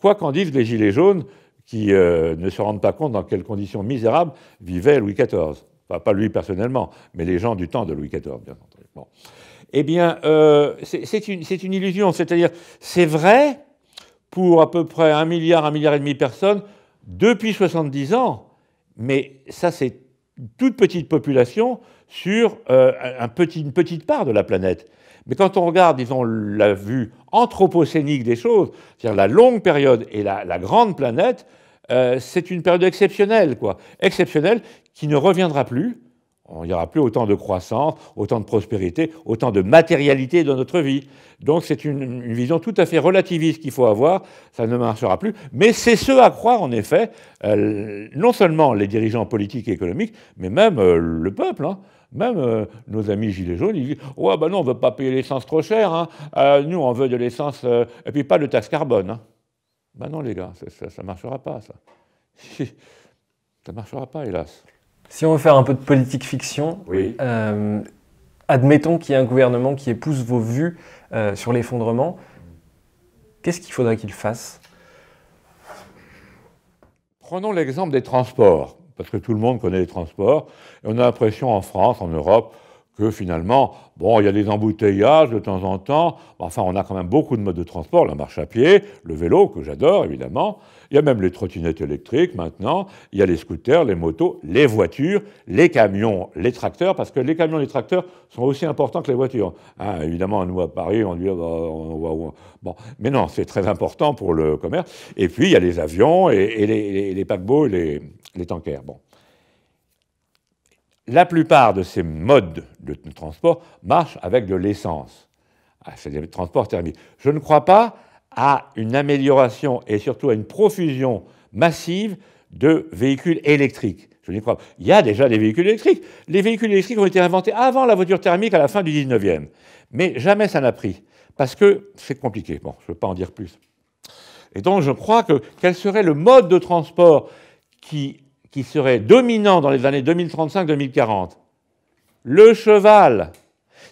quoi qu'en disent les Gilets jaunes, qui euh, ne se rendent pas compte dans quelles conditions misérables vivait Louis XIV pas lui personnellement, mais les gens du temps de Louis XIV, bien entendu. Bon. Eh bien, euh, c'est une, illusion. C'est-à-dire, c'est vrai pour à peu près un milliard, un milliard et demi de personnes depuis 70 ans, mais ça, c'est toute petite population sur euh, un une petite part de la planète. Mais quand on regarde, disons, la vue anthropocénique des choses, c'est-à-dire la longue période et la grande planète, euh, c'est une période exceptionnelle, quoi. Exceptionnelle qui ne reviendra plus. Il n'y aura plus autant de croissance, autant de prospérité, autant de matérialité dans notre vie. Donc c'est une, vision tout à fait relativiste qu'il faut avoir, ça ne marchera plus. Mais c'est ce à croire, en effet, euh, non seulement les dirigeants politiques et économiques, mais même euh, le peuple. Hein. Même nos amis gilets jaunes, ils disent Ouais, ben non, on ne veut pas payer l'essence trop cher, hein. nous on veut de l'essence, et puis pas de taxe carbone. Hein. Ben non, les gars, ça ne marchera pas, ça. ça ne marchera pas, hélas. Si on veut faire un peu de politique fiction, euh, admettons qu'il y a un gouvernement qui épouse vos vues euh, sur l'effondrement, qu'est-ce qu'il faudrait qu'il fasse Prenons l'exemple des transports, parce que tout le monde connaît les transports, et on a l'impression en France, en Europe, que finalement, bon, il y a des embouteillages de temps en temps, enfin, on a quand même beaucoup de modes de transport, la marche à pied, le vélo, que j'adore évidemment, il y a même les trottinettes électriques maintenant, il y a les scooters, les motos, les voitures, les camions, les tracteurs, parce que les camions et les tracteurs sont aussi importants que les voitures. Hein, évidemment, nous à Paris, on dit, oh, bah, on, bon, mais non, c'est très important pour le commerce. Et puis, il y a les avions et, les, paquebots et les, les tankers. Bon. La plupart de ces modes de transport marchent avec de l'essence. Ah, c'est des transports thermiques. Je ne crois pas à une amélioration et surtout à une profusion massive de véhicules électriques. Je n'y crois pas. Il y a déjà des véhicules électriques. Les véhicules électriques ont été inventés avant la voiture thermique à la fin du 19e. Mais jamais ça n'a pris. Parce que c'est compliqué. Bon, je ne veux pas en dire plus. Et donc je crois que quel serait le mode de transport qui qui serait dominant dans les années 2035-2040. Le cheval.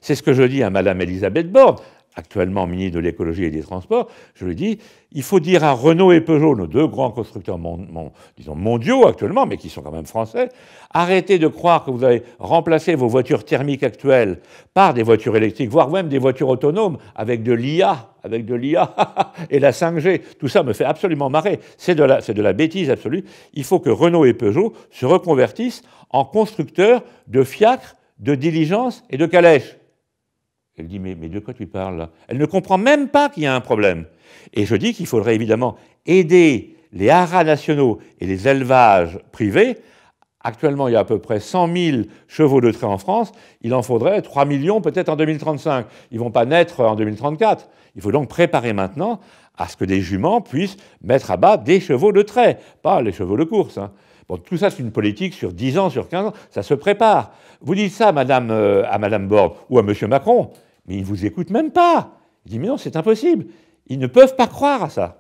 C'est ce que je dis à Madame Elisabeth Borne actuellement ministre de l'écologie et des transports, je lui dis, il faut dire à Renault et Peugeot, nos deux grands constructeurs disons mondiaux actuellement, mais qui sont quand même français, arrêtez de croire que vous allez remplacer vos voitures thermiques actuelles par des voitures électriques, voire même des voitures autonomes avec de l'IA, avec de l'IA et la 5G. Tout ça me fait absolument marrer. C'est de, c'est de la bêtise absolue. Il faut que Renault et Peugeot se reconvertissent en constructeurs de fiacres, de diligences et de calèches. Elle dit mais, de quoi tu parles Elle ne comprend même pas qu'il y a un problème. Et je dis qu'il faudrait évidemment aider les haras nationaux et les élevages privés. Actuellement, il y a à peu près 100 000 chevaux de trait en France. Il en faudrait 3 millions peut-être en 2035. Ils ne vont pas naître en 2034. Il faut donc préparer maintenant à ce que des juments puissent mettre à bas des chevaux de trait, pas les chevaux de course. Hein. Bon, tout ça, c'est une politique sur 10 ans, sur 15 ans, ça se prépare. Vous dites ça euh, à Madame, Madame ou à M. Macron, mais ils ne vous écoutent même pas. Ils disent, mais non, c'est impossible. Ils ne peuvent pas croire à ça.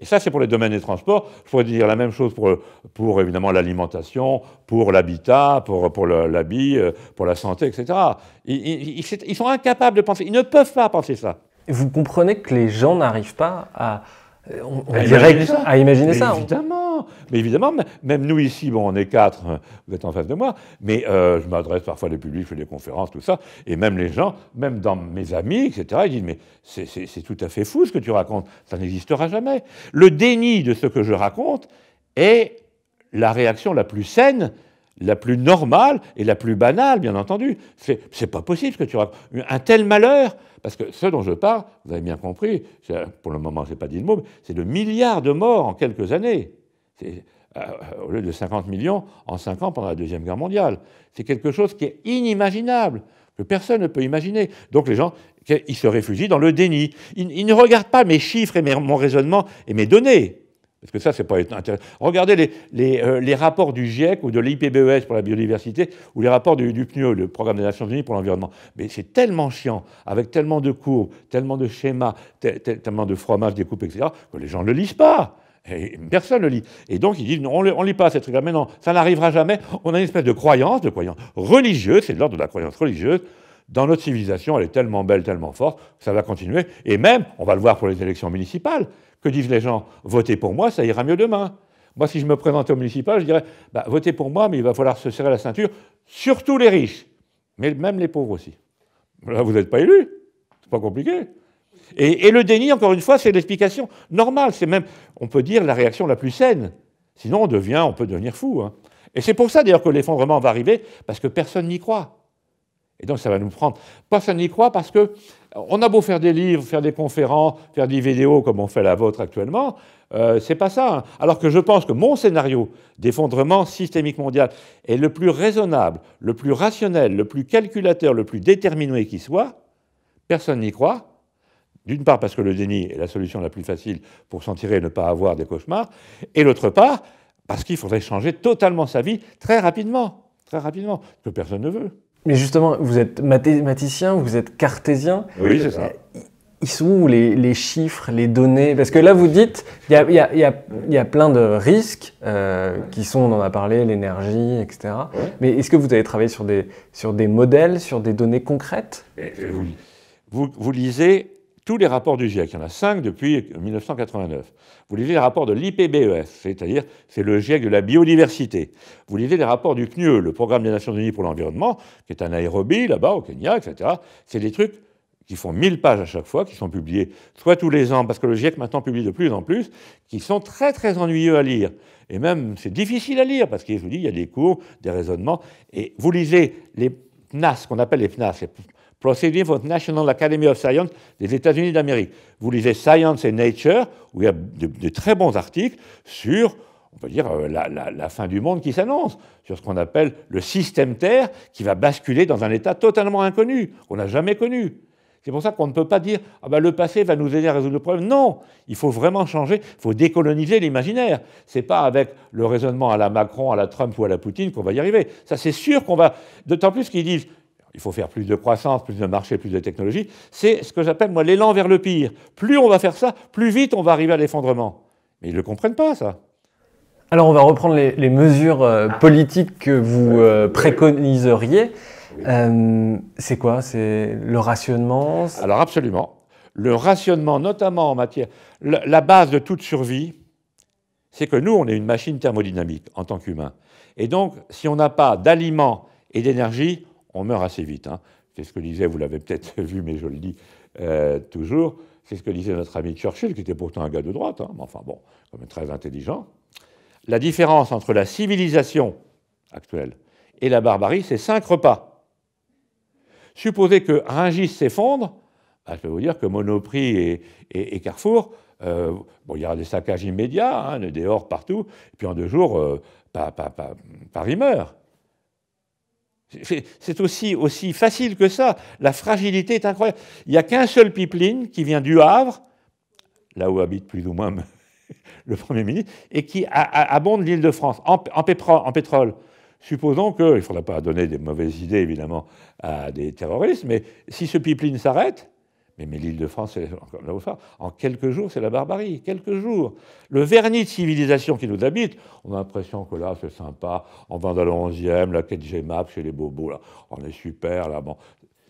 Et ça, c'est pour les domaines des transports. Il dire la même chose pour, pour évidemment l'alimentation, pour l'habitat, pour, pour l'habit, euh, pour la santé, etc. ils, ils, sont incapables de penser. Ils ne peuvent pas penser ça. Vous comprenez que les gens n'arrivent pas à, euh, on, on à dirait ça. à imaginer ça. Évidemment. Mais évidemment, même nous ici, bon, on est quatre, euh, vous êtes en face de moi, mais euh, je m'adresse parfois à des publics, je fais des conférences, tout ça, et même les gens, même dans mes amis, etc., ils disent Mais c'est tout à fait fou ce que tu racontes, ça n'existera jamais. Le déni de ce que je raconte est la réaction la plus saine la plus normale et la plus banale, bien entendu. C'est pas possible que tu racontes. Un tel malheur, parce que ce dont je parle, vous avez bien compris, pour le moment, je n'ai pas dit le mot, c'est de milliards de morts en quelques années. Euh, au lieu de 50 millions en 5 ans pendant la Deuxième Guerre mondiale. C'est quelque chose qui est inimaginable, que personne ne peut imaginer. Donc les gens, ils se réfugient dans le déni. Ils, ne regardent pas mes chiffres et mon raisonnement et mes données. Parce que ça, c'est pas intéressant. Regardez euh, les, rapports du GIEC ou de l'IPBES pour la biodiversité ou les rapports du, du PNUE, le Programme des Nations Unies pour l'environnement. Mais c'est tellement chiant, avec tellement de courbes, tellement de schémas, tellement de fromages, découpés, etc., que les gens ne le lisent pas. Et personne ne lit. Et donc ils disent, non, on ne lit pas ces trucs-là, mais non, ça n'arrivera jamais. On a une espèce de croyance, de croyance religieuse, c'est l'ordre de la croyance religieuse, dans notre civilisation, elle est tellement belle, tellement forte, ça va continuer. Et même, on va le voir pour les élections municipales, que disent les gens Votez pour moi, ça ira mieux demain. Moi, si je me présentais au municipal, je dirais bah, Votez pour moi, mais il va falloir se serrer la ceinture, surtout les riches, mais même les pauvres aussi. Là, vous n'êtes pas élu. C'est pas compliqué. Et, le déni, encore une fois, c'est l'explication normale. C'est même, on peut dire, la réaction la plus saine. Sinon, on devient, on peut devenir fou. Hein. Et c'est pour ça, d'ailleurs, que l'effondrement va arriver, parce que personne n'y croit. Et donc ça va nous prendre. Personne n'y croit parce que euh, on a beau faire des livres, faire des conférences, faire des vidéos comme on fait la vôtre actuellement, euh, c'est pas ça. Hein. Alors que je pense que mon scénario d'effondrement systémique mondial est le plus raisonnable, le plus rationnel, le plus calculateur, le plus déterminé qui soit. Personne n'y croit. D'une part parce que le déni est la solution la plus facile pour s'en tirer et ne pas avoir des cauchemars, et l'autre part parce qu'il faudrait changer totalement sa vie très rapidement, très rapidement, que personne ne veut. Mais justement, vous êtes mathématicien, vous êtes cartésien. Oui, c'est ça. Eh, ils sont où les, chiffres, les données Parce que là, vous dites, il y a, plein de risques euh, qui sont, on en a parlé, l'énergie, etc. Mais est-ce que vous avez travaillé sur des, sur des modèles, sur des données concrètes eh, vous, vous lisez tous les rapports du GIEC. Il y en a cinq depuis 1989. Vous lisez les rapports de l'IPBES, c'est-à-dire c'est le GIEC de la biodiversité. Vous lisez les rapports du PNUE, le Programme des Nations Unies pour l'environnement, qui est un aérobie là-bas au Kenya, etc. C'est des trucs qui font 1000 pages à chaque fois, qui sont publiés soit tous les ans, parce que le GIEC maintenant publie de plus en plus, qui sont très très ennuyeux à lire. Et même, c'est difficile à lire, parce que je vous dis, il y a des cours, des raisonnements, et vous lisez les PNAS, qu'on appelle les PNAS, les Proceedings of National Academy of Science des États-Unis d'Amérique. Vous lisez Science et Nature, où il y a de, très bons articles sur, on peut dire, euh, la, la fin du monde qui s'annonce, sur ce qu'on appelle le système Terre qui va basculer dans un état totalement inconnu, qu'on n'a jamais connu. C'est pour ça qu'on ne peut pas dire ah ben, le passé va nous aider à résoudre le problème. Non, il faut vraiment changer, il faut décoloniser l'imaginaire. C'est pas avec le raisonnement à la Macron, à la Trump ou à la Poutine qu'on va y arriver. Ça, c'est sûr qu'on va. D'autant plus qu'ils disent il faut faire plus de croissance, plus de marché, plus de technologie, c'est ce que j'appelle moi l'élan vers le pire. Plus on va faire ça, plus vite on va arriver à l'effondrement. Mais ils ne le comprennent pas, ça. Alors on va reprendre les, mesures euh, politiques que vous euh, préconiseriez. Euh, c'est quoi C'est le rationnement Alors absolument. Le rationnement, notamment en matière... La, base de toute survie, c'est que nous, on est une machine thermodynamique en tant qu'humain. Et donc, si on n'a pas d'aliments et d'énergie, on meurt assez vite. Hein. C'est ce que disait, vous l'avez peut-être vu, mais je le dis euh, toujours, c'est ce que disait notre ami Churchill, qui était pourtant un gars de droite, hein. mais enfin bon, quand très intelligent. La différence entre la civilisation actuelle et la barbarie, c'est cinq repas. Supposez que Ringis s'effondre, bah, je peux vous dire que Monoprix et, Carrefour, euh, bon, il y aura des saccages immédiats, hein, des dehors partout, et puis en deux jours, euh, Paris meurt. C'est aussi, aussi facile que ça. La fragilité est incroyable. Il n'y a qu'un seul pipeline qui vient du Havre, là où habite plus ou moins le Premier ministre, et qui abonde l'île de France en, pétrole, Supposons qu'il il ne faudra pas donner des mauvaises idées évidemment à des terroristes, mais si ce pipeline s'arrête, mais, l'île de France, c'est encore En quelques jours, c'est la barbarie. Quelques jours. Le vernis de civilisation qui nous habite, on a l'impression que là, c'est sympa. En à 11e, la quête Gemap chez les Bobos, là, oh, on est super, là. Bon.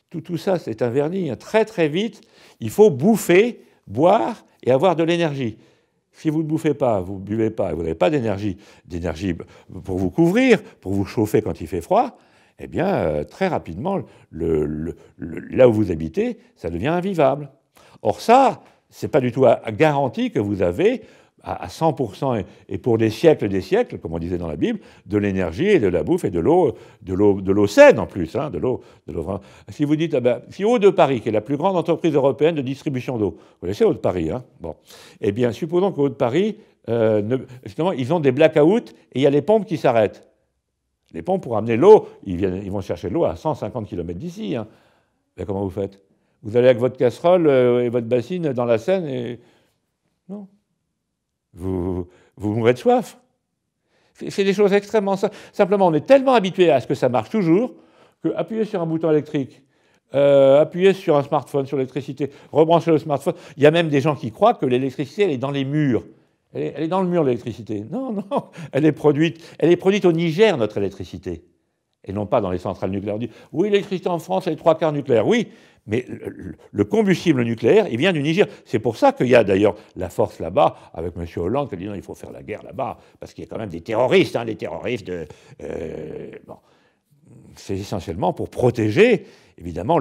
Tout, tout ça, c'est un vernis. Hein. Très, très vite, il faut bouffer, boire et avoir de l'énergie. Si vous ne bouffez pas, vous ne buvez pas, et vous n'avez pas d'énergie, d'énergie pour vous couvrir, pour vous chauffer quand il fait froid, eh bien, euh, très rapidement, là où vous habitez, ça devient invivable. Or ça, c'est pas du tout garanti que vous avez à 100% et pour des siècles et des siècles, comme on disait dans la Bible, de l'énergie et de la bouffe et de l'eau, de l'eau, de l'eau saine en plus, hein, de l'eau, de l'eau. Si vous dites, ah ben, si Eau de Paris, qui est la plus grande entreprise européenne de distribution d'eau, vous connaissez Eau de Paris, hein, bon, eh bien, supposons qu'Eau de Paris, euh, justement, ils ont des blackouts et il y a les pompes qui s'arrêtent. Les pompes, pour amener l'eau, ils, vont chercher l'eau à 150 km d'ici. Hein. comment vous faites Vous allez avec votre casserole euh, et votre bassine dans la Seine et. Non. Vous, vous mourrez de soif. C'est des choses extrêmement simples. Simplement, on est tellement habitué à ce que ça marche toujours que appuyer sur un bouton électrique, euh, appuyer sur un smartphone, sur l'électricité, rebrancher le smartphone, il y a même des gens qui croient que l'électricité, elle est dans les murs. Elle est, dans le mur, l'électricité. Non, non, elle est produite. Elle est produite au Niger, notre électricité et non pas dans les centrales nucléaires. oui, l'électricité en France, elle est trois quarts nucléaire. Oui, mais le combustible nucléaire, il vient du Niger. C'est pour ça qu'il y a d'ailleurs la force là-bas, avec M. Hollande, qui dit non, il faut faire la guerre là-bas, parce qu'il y a quand même des terroristes, hein, des terroristes de. Euh, bon. C'est essentiellement pour protéger évidemment,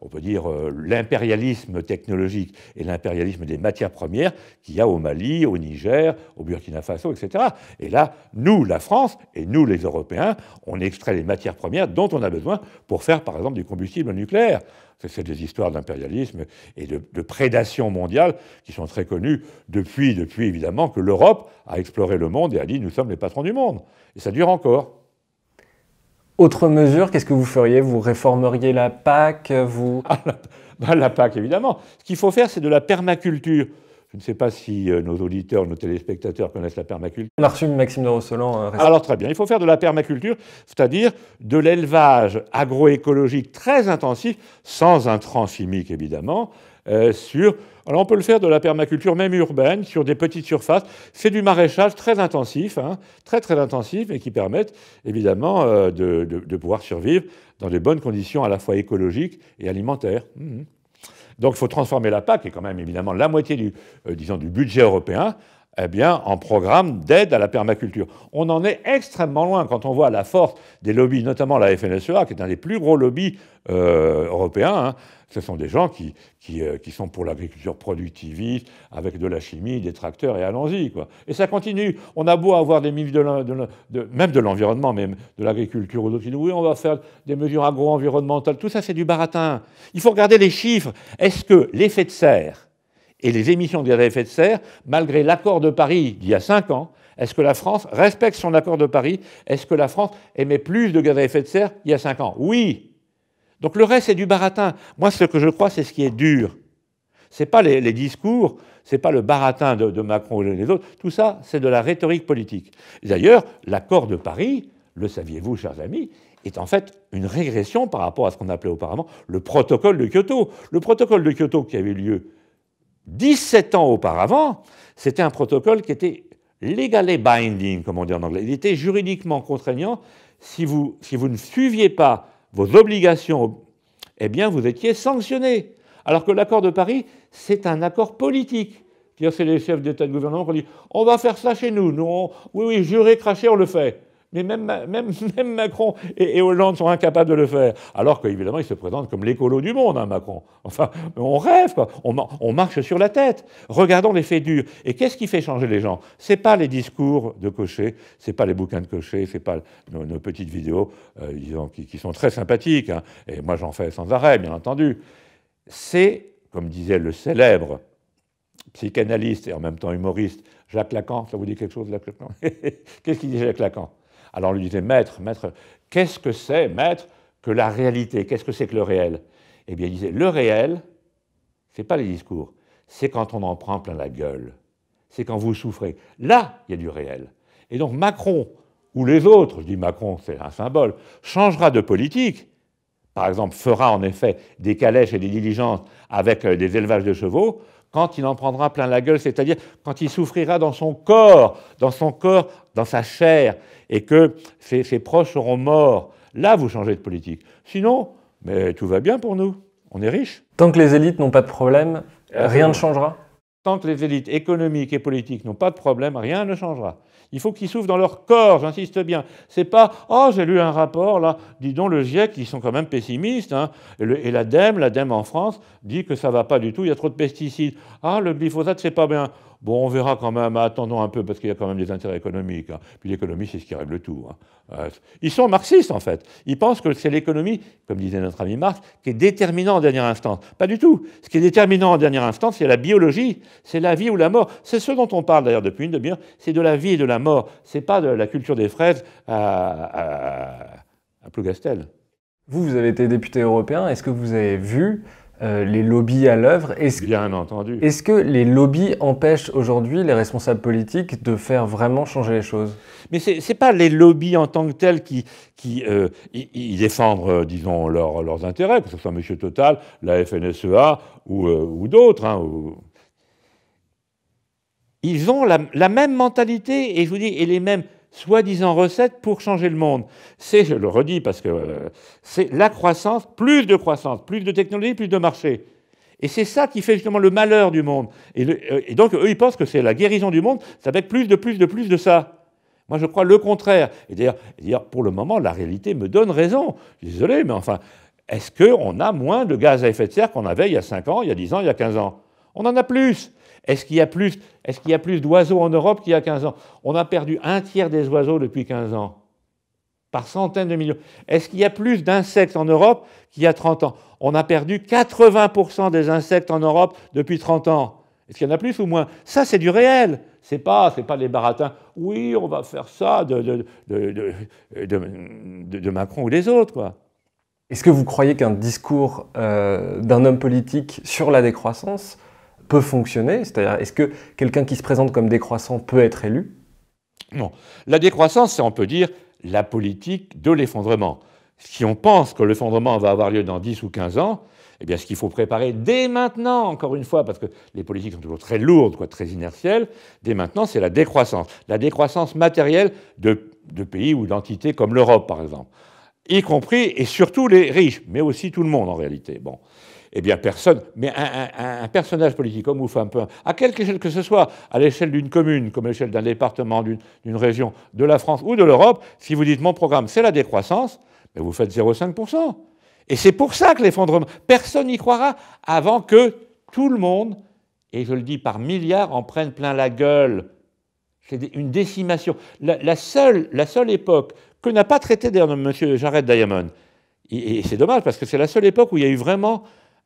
on peut dire euh, l'impérialisme technologique et l'impérialisme des matières premières qu'il y a au Mali, au Niger, au Burkina Faso, etc. Et là, nous, la France, et nous, les Européens, on extrait les matières premières dont on a besoin pour faire, par exemple, du combustible nucléaire. C'est des histoires d'impérialisme et de, prédation mondiale qui sont très connues depuis, depuis évidemment, que l'Europe a exploré le monde et a dit nous sommes les patrons du monde. Et ça dure encore. Autre mesure, qu'est-ce que vous feriez Vous réformeriez la PAC vous... Ah, bah, la, PAC, évidemment. Ce qu'il faut faire, c'est de la permaculture. Je ne sais pas si euh, nos auditeurs, nos téléspectateurs connaissent la permaculture. On Maxime de Rossolan. Euh, Alors très bien, il faut faire de la permaculture, c'est-à-dire de l'élevage agroécologique très intensif, sans intrants chimiques évidemment, euh, sur alors on peut le faire de la permaculture même urbaine, sur des petites surfaces. C'est du maraîchage très intensif, hein, très très intensif, et qui permettent évidemment euh, de, pouvoir survivre dans des bonnes conditions à la fois écologiques et alimentaires. Mhm. Donc il faut transformer la PAC, qui est quand même évidemment la moitié du, euh, du budget européen, eh bien, en programme d'aide à la permaculture. On en est extrêmement loin quand on voit la force des lobbies, notamment la FNSEA, qui est un des plus gros lobbies euh, européens. Hein. Ce sont des gens qui, euh, qui, sont pour l'agriculture productiviste, avec de la chimie, des tracteurs, et allons-y. quoi. Et ça continue. On a beau avoir des mises de, même de l'environnement, même de l'agriculture, qui oui, on va faire des mesures agro-environnementales. Tout ça, c'est du baratin. Il faut regarder les chiffres. Est-ce que l'effet de serre, et les émissions de gaz à effet de serre, malgré l'accord de Paris d'il y a 5 ans, est-ce que la France respecte son accord de Paris Est-ce que la France émet plus de gaz à effet de serre il y a 5 ans Oui. Donc le reste, c'est du baratin. Moi, ce que je crois, c'est ce qui est dur. Ce n'est pas les, discours, ce n'est pas le baratin de, Macron ou les autres. Tout ça, c'est de la rhétorique politique. D'ailleurs, l'accord de Paris, le saviez-vous, chers amis, est en fait une régression par rapport à ce qu'on appelait auparavant le protocole de Kyoto. Le protocole de Kyoto qui avait lieu 17 ans auparavant, c'était un protocole qui était legally binding, comme on dit en anglais. Il était juridiquement contraignant. Si vous, si vous ne suiviez pas vos obligations, eh bien, vous étiez sanctionné. Alors que l'accord de Paris, c'est un accord politique. cest à c'est les chefs d'État et de gouvernement qui ont dit on va faire ça chez nous. nous oui, oui, jurer, cracher, on le fait. Mais même, même, Macron et, Hollande sont incapables de le faire. Alors qu'évidemment, il se présente comme l'écolo du monde, hein, Macron. Enfin, on rêve, quoi. On, marche sur la tête. Regardons les faits durs. Et qu'est-ce qui fait changer les gens C'est pas les discours de Cochet, c'est pas les bouquins de Cochet, c'est pas nos, petites vidéos, euh, qui, sont très sympathiques. Hein. et moi, j'en fais sans arrêt, bien entendu. C'est, comme disait le célèbre psychanalyste et en même temps humoriste, Jacques Lacan, ça vous dit quelque chose, Jacques Lacan Qu'est-ce qu'il dit Jacques Lacan alors on lui disait, maître, maître, qu'est-ce que c'est, maître, que la réalité Qu'est-ce que c'est que le réel Eh bien, il disait, le réel, c'est pas les discours, c'est quand on en prend plein la gueule, c'est quand vous souffrez. Là, il y a du réel. Et donc Macron, ou les autres, je dis Macron, c'est un symbole, changera de politique, par exemple, fera en effet des calèches et des diligences avec euh, des élevages de chevaux, quand il en prendra plein la gueule, c'est-à-dire quand il souffrira dans son corps, dans son corps, dans sa chair, et que ses, proches seront morts. Là, vous changez de politique. Sinon, mais tout va bien pour nous. On est riche. Tant que les élites n'ont pas de problème, euh, rien ne changera Tant que les élites économiques et politiques n'ont pas de problème, rien ne changera. Il faut qu'ils souffrent dans leur corps, j'insiste bien. C'est pas oh j'ai lu un rapport là, dis donc le GIEC ils sont quand même pessimistes hein. et l'ADEME, l'ADEME e en France dit que ça va pas du tout, il y a trop de pesticides. Ah le glyphosate c'est pas bien. Bon, on verra quand même, attendons un peu, parce qu'il y a quand même des intérêts économiques. Hein. Puis l'économie, c'est ce qui règle tout. Hein. Euh, ils sont marxistes, en fait. Ils pensent que c'est l'économie, comme disait notre ami Marx, qui est déterminant en dernière instance. Pas du tout. Ce qui est déterminant en dernière instance, c'est la biologie, c'est la vie ou la mort. C'est ce dont on parle d'ailleurs depuis une demi-heure, c'est de la vie et de la mort. C'est pas de la culture des fraises à, à, à Plougastel. Vous, vous avez été député européen. Est-ce que vous avez vu euh, les lobbies à l'œuvre. Est-ce Bien entendu. Est-ce que les lobbies empêchent aujourd'hui les responsables politiques de faire vraiment changer les choses Mais ce n'est pas les lobbies en tant que tels qui, qui euh, défendent, euh, disons, leurs intérêts, que ce soit Monsieur Total, la FNSEA ou, d'autres. Hein, Ils ont la, la, même mentalité et je vous dis, et les mêmes soi-disant recette pour changer le monde. C'est, je le redis parce que euh, c'est la croissance, plus de croissance, plus de technologie, plus de marché. Et c'est ça qui fait justement le malheur du monde. Euh, et, donc, eux, ils pensent que c'est la guérison du monde, ça va être plus de plus de plus de ça. Moi, je crois le contraire. Et d'ailleurs, pour le moment, la réalité me donne raison. Je désolé, mais enfin, est-ce qu'on a moins de gaz à effet de serre qu'on avait il y a 5 ans, il y a 10 ans, il y a 15 ans On en a plus. Est-ce qu'il y a plus, ce qu'il y a plus d'oiseaux en Europe qu'il y a 15 ans On a perdu un tiers des oiseaux depuis 15 ans, par centaines de millions. Est-ce qu'il y a plus d'insectes en Europe qu'il y a 30 ans On a perdu 80% des insectes en Europe depuis 30 ans. Est-ce qu'il y en a plus ou moins Ça, c'est du réel. C'est pas, c'est pas les baratins. Oui, on va faire ça de, Macron ou des autres, quoi. Est-ce que vous croyez qu'un discours euh, d'un homme politique sur la décroissance peut fonctionner C'est-à-dire, est-ce que quelqu'un qui se présente comme décroissant peut être élu Non. La décroissance, c'est, on peut dire, la politique de l'effondrement. Si on pense que l'effondrement va avoir lieu dans 10 ou 15 ans, eh bien, ce qu'il faut préparer dès maintenant, encore une fois, parce que les politiques sont toujours très lourdes, quoi, très inertielles, dès maintenant, c'est la décroissance. La décroissance matérielle de, de pays ou d'entités comme l'Europe, par exemple. Y compris et surtout les riches, mais aussi tout le monde en réalité. Bon eh bien personne, mais un, personnage politique, homme ou un peu, à quelque échelle que ce soit, à l'échelle d'une commune, comme à l'échelle d'un département, d'une région, de la France ou de l'Europe, si vous dites mon programme c'est la décroissance, mais vous faites 0,5%. Et c'est pour ça que l'effondrement, personne n'y croira avant que tout le monde, et je le dis par milliards, en prenne plein la gueule. C'est une décimation. La, seule, la seule époque que n'a pas traité d'ailleurs M. Jared Diamond, et c'est dommage parce que c'est la seule époque où il y a eu vraiment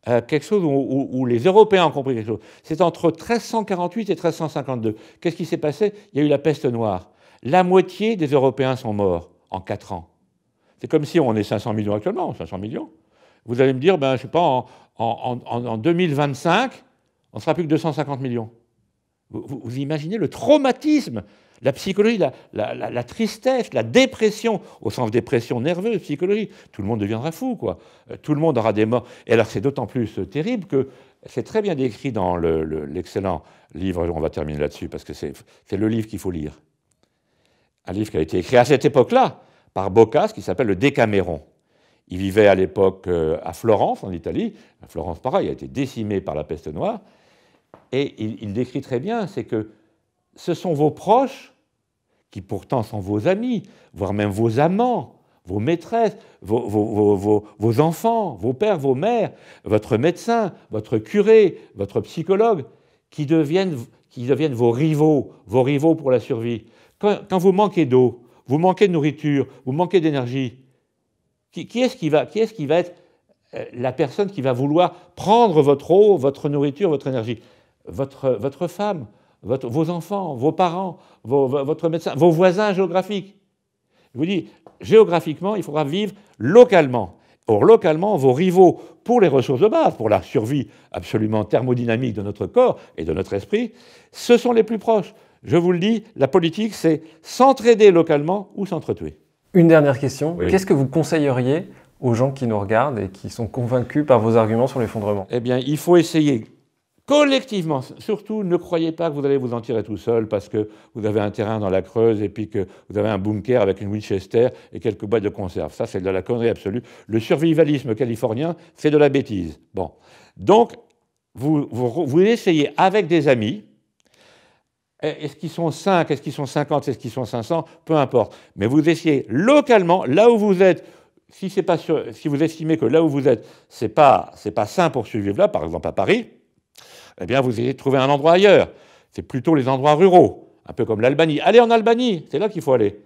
euh, quelque chose où, les Européens ont compris quelque chose. C'est entre 1348 et 1352. Qu'est-ce qui s'est passé Il y a eu la peste noire. La moitié des Européens sont morts en 4 ans. C'est comme si on est 500 millions actuellement, 500 millions. Vous allez me dire, ben, je sais pas, en, 2025, on sera plus que 250 millions. vous imaginez le traumatisme la psychologie, la, tristesse, la dépression, au sens dépression nerveuse, psychologie, tout le monde deviendra fou, quoi. Euh, tout le monde aura des morts. Et alors c'est d'autant plus euh, terrible que c'est très bien décrit dans l'excellent le, livre, on va terminer là-dessus, parce que c'est le livre qu'il faut lire. Un livre qui a été écrit à cette époque-là par Boccace, qui s'appelle Le Décaméron. Il vivait à l'époque euh, à Florence, en Italie. Florence, pareil, a été décimée par la peste noire. Et il décrit très bien, c'est que ce sont vos proches, qui pourtant sont vos amis, voire même vos amants, vos maîtresses, vos, enfants, vos pères, vos mères, votre médecin, votre curé, votre psychologue, qui deviennent, vos rivaux, vos rivaux pour la survie. Quand, vous manquez d'eau, vous manquez de nourriture, vous manquez d'énergie, qui, est-ce qui, va, être euh, la personne qui va vouloir prendre votre eau, votre nourriture, votre énergie votre femme, vos enfants, vos parents, votre médecin, vos voisins géographiques. Je vous dis, géographiquement, il faudra vivre localement. Or, localement, vos rivaux pour les ressources de base, pour la survie absolument thermodynamique de notre corps et de notre esprit, ce sont les plus proches. Je vous le dis, la politique, c'est s'entraider localement ou s'entretuer. Une dernière question. Qu'est-ce que vous conseilleriez aux gens qui nous regardent et qui sont convaincus par vos arguments sur l'effondrement Eh bien, il faut essayer collectivement, surtout ne croyez pas que vous allez vous en tirer tout seul parce que vous avez un terrain dans la Creuse et puis que vous avez un bunker avec une Winchester et quelques boîtes de conserve. Ça, c'est de la connerie absolue. Le survivalisme californien, fait de la bêtise. Bon. Donc, vous, vous, essayez avec des amis. Eh, est-ce qu'ils sont 5, est-ce qu'ils sont 50, est-ce qu'ils sont 500, peu importe. Mais vous essayez localement, là où vous êtes, si, pas sûr, si vous estimez que là où vous êtes, ce n'est pas, pas sain pour survivre là, par exemple à Paris, eh bien, vous allez trouver un endroit ailleurs. C'est plutôt les endroits ruraux, un peu comme l'Albanie. Allez en Albanie, c'est là qu'il faut aller.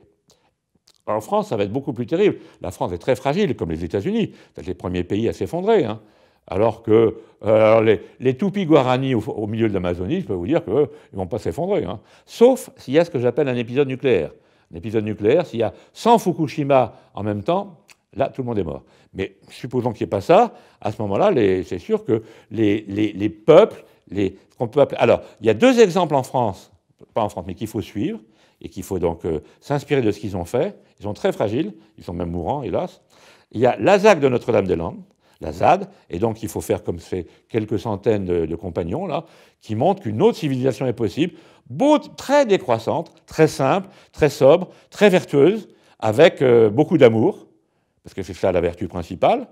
En France, ça va être beaucoup plus terrible. La France est très fragile, comme les États-Unis. C'est les premiers pays à s'effondrer. Hein. Alors que euh, les, les Guarani au, milieu de l'Amazonie, je peux vous dire qu'ils ils ne vont pas s'effondrer. Hein. Sauf s'il y a ce que j'appelle un épisode nucléaire. Un épisode nucléaire, s'il y a 100 Fukushima en même temps, là, tout le monde est mort. Mais supposons qu'il n'y ait pas ça, à ce moment-là, c'est sûr que les peuples qu'on peut Alors, il y a deux exemples en France, pas en France, mais qu'il faut suivre et qu'il faut donc euh, s'inspirer de ce qu'ils ont fait. Ils sont très fragiles, ils sont même mourants, hélas. Il y a la de Notre-Dame-des-Landes, la ZAD, et donc il faut faire comme fait quelques centaines de, compagnons là, qui montrent qu'une autre civilisation est possible, très décroissante, très simple, très sobre, très vertueuse, avec euh, beaucoup d'amour, parce que c'est ça la vertu principale,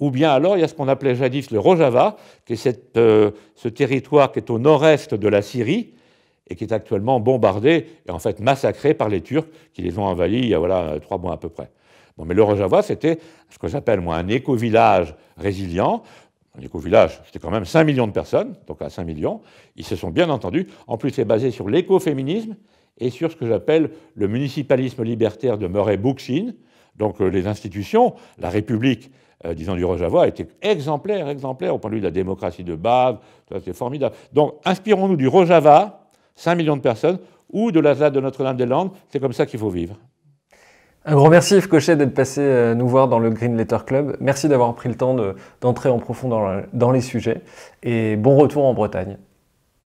ou bien alors il y a ce qu'on appelait jadis le Rojava, qui est cette, euh, ce territoire qui est au nord-est de la Syrie et qui est actuellement bombardé et en fait massacré par les Turcs qui les ont envahis il y a voilà, trois mois à peu près. Bon, mais le Rojava, c'était ce que j'appelle moi un éco-village résilient. Un éco-village, c'était quand même 5 millions de personnes, donc à 5 millions. Ils se sont bien entendus. En plus, c'est basé sur l'écoféminisme et sur ce que j'appelle le municipalisme libertaire de Murray Bookchin, donc euh, les institutions, la République, euh, disons, du Rojava été exemplaire, exemplaire au point de vue de la démocratie de Bave. C'est formidable. Donc, inspirons-nous du Rojava, 5 millions de personnes, ou de la ZAD de Notre-Dame-des-Landes. C'est comme ça qu'il faut vivre. Un grand merci Yves Cochet d'être passé euh, nous voir dans le Green Letter Club. Merci d'avoir pris le temps d'entrer en profond dans les sujets et bon retour en Bretagne.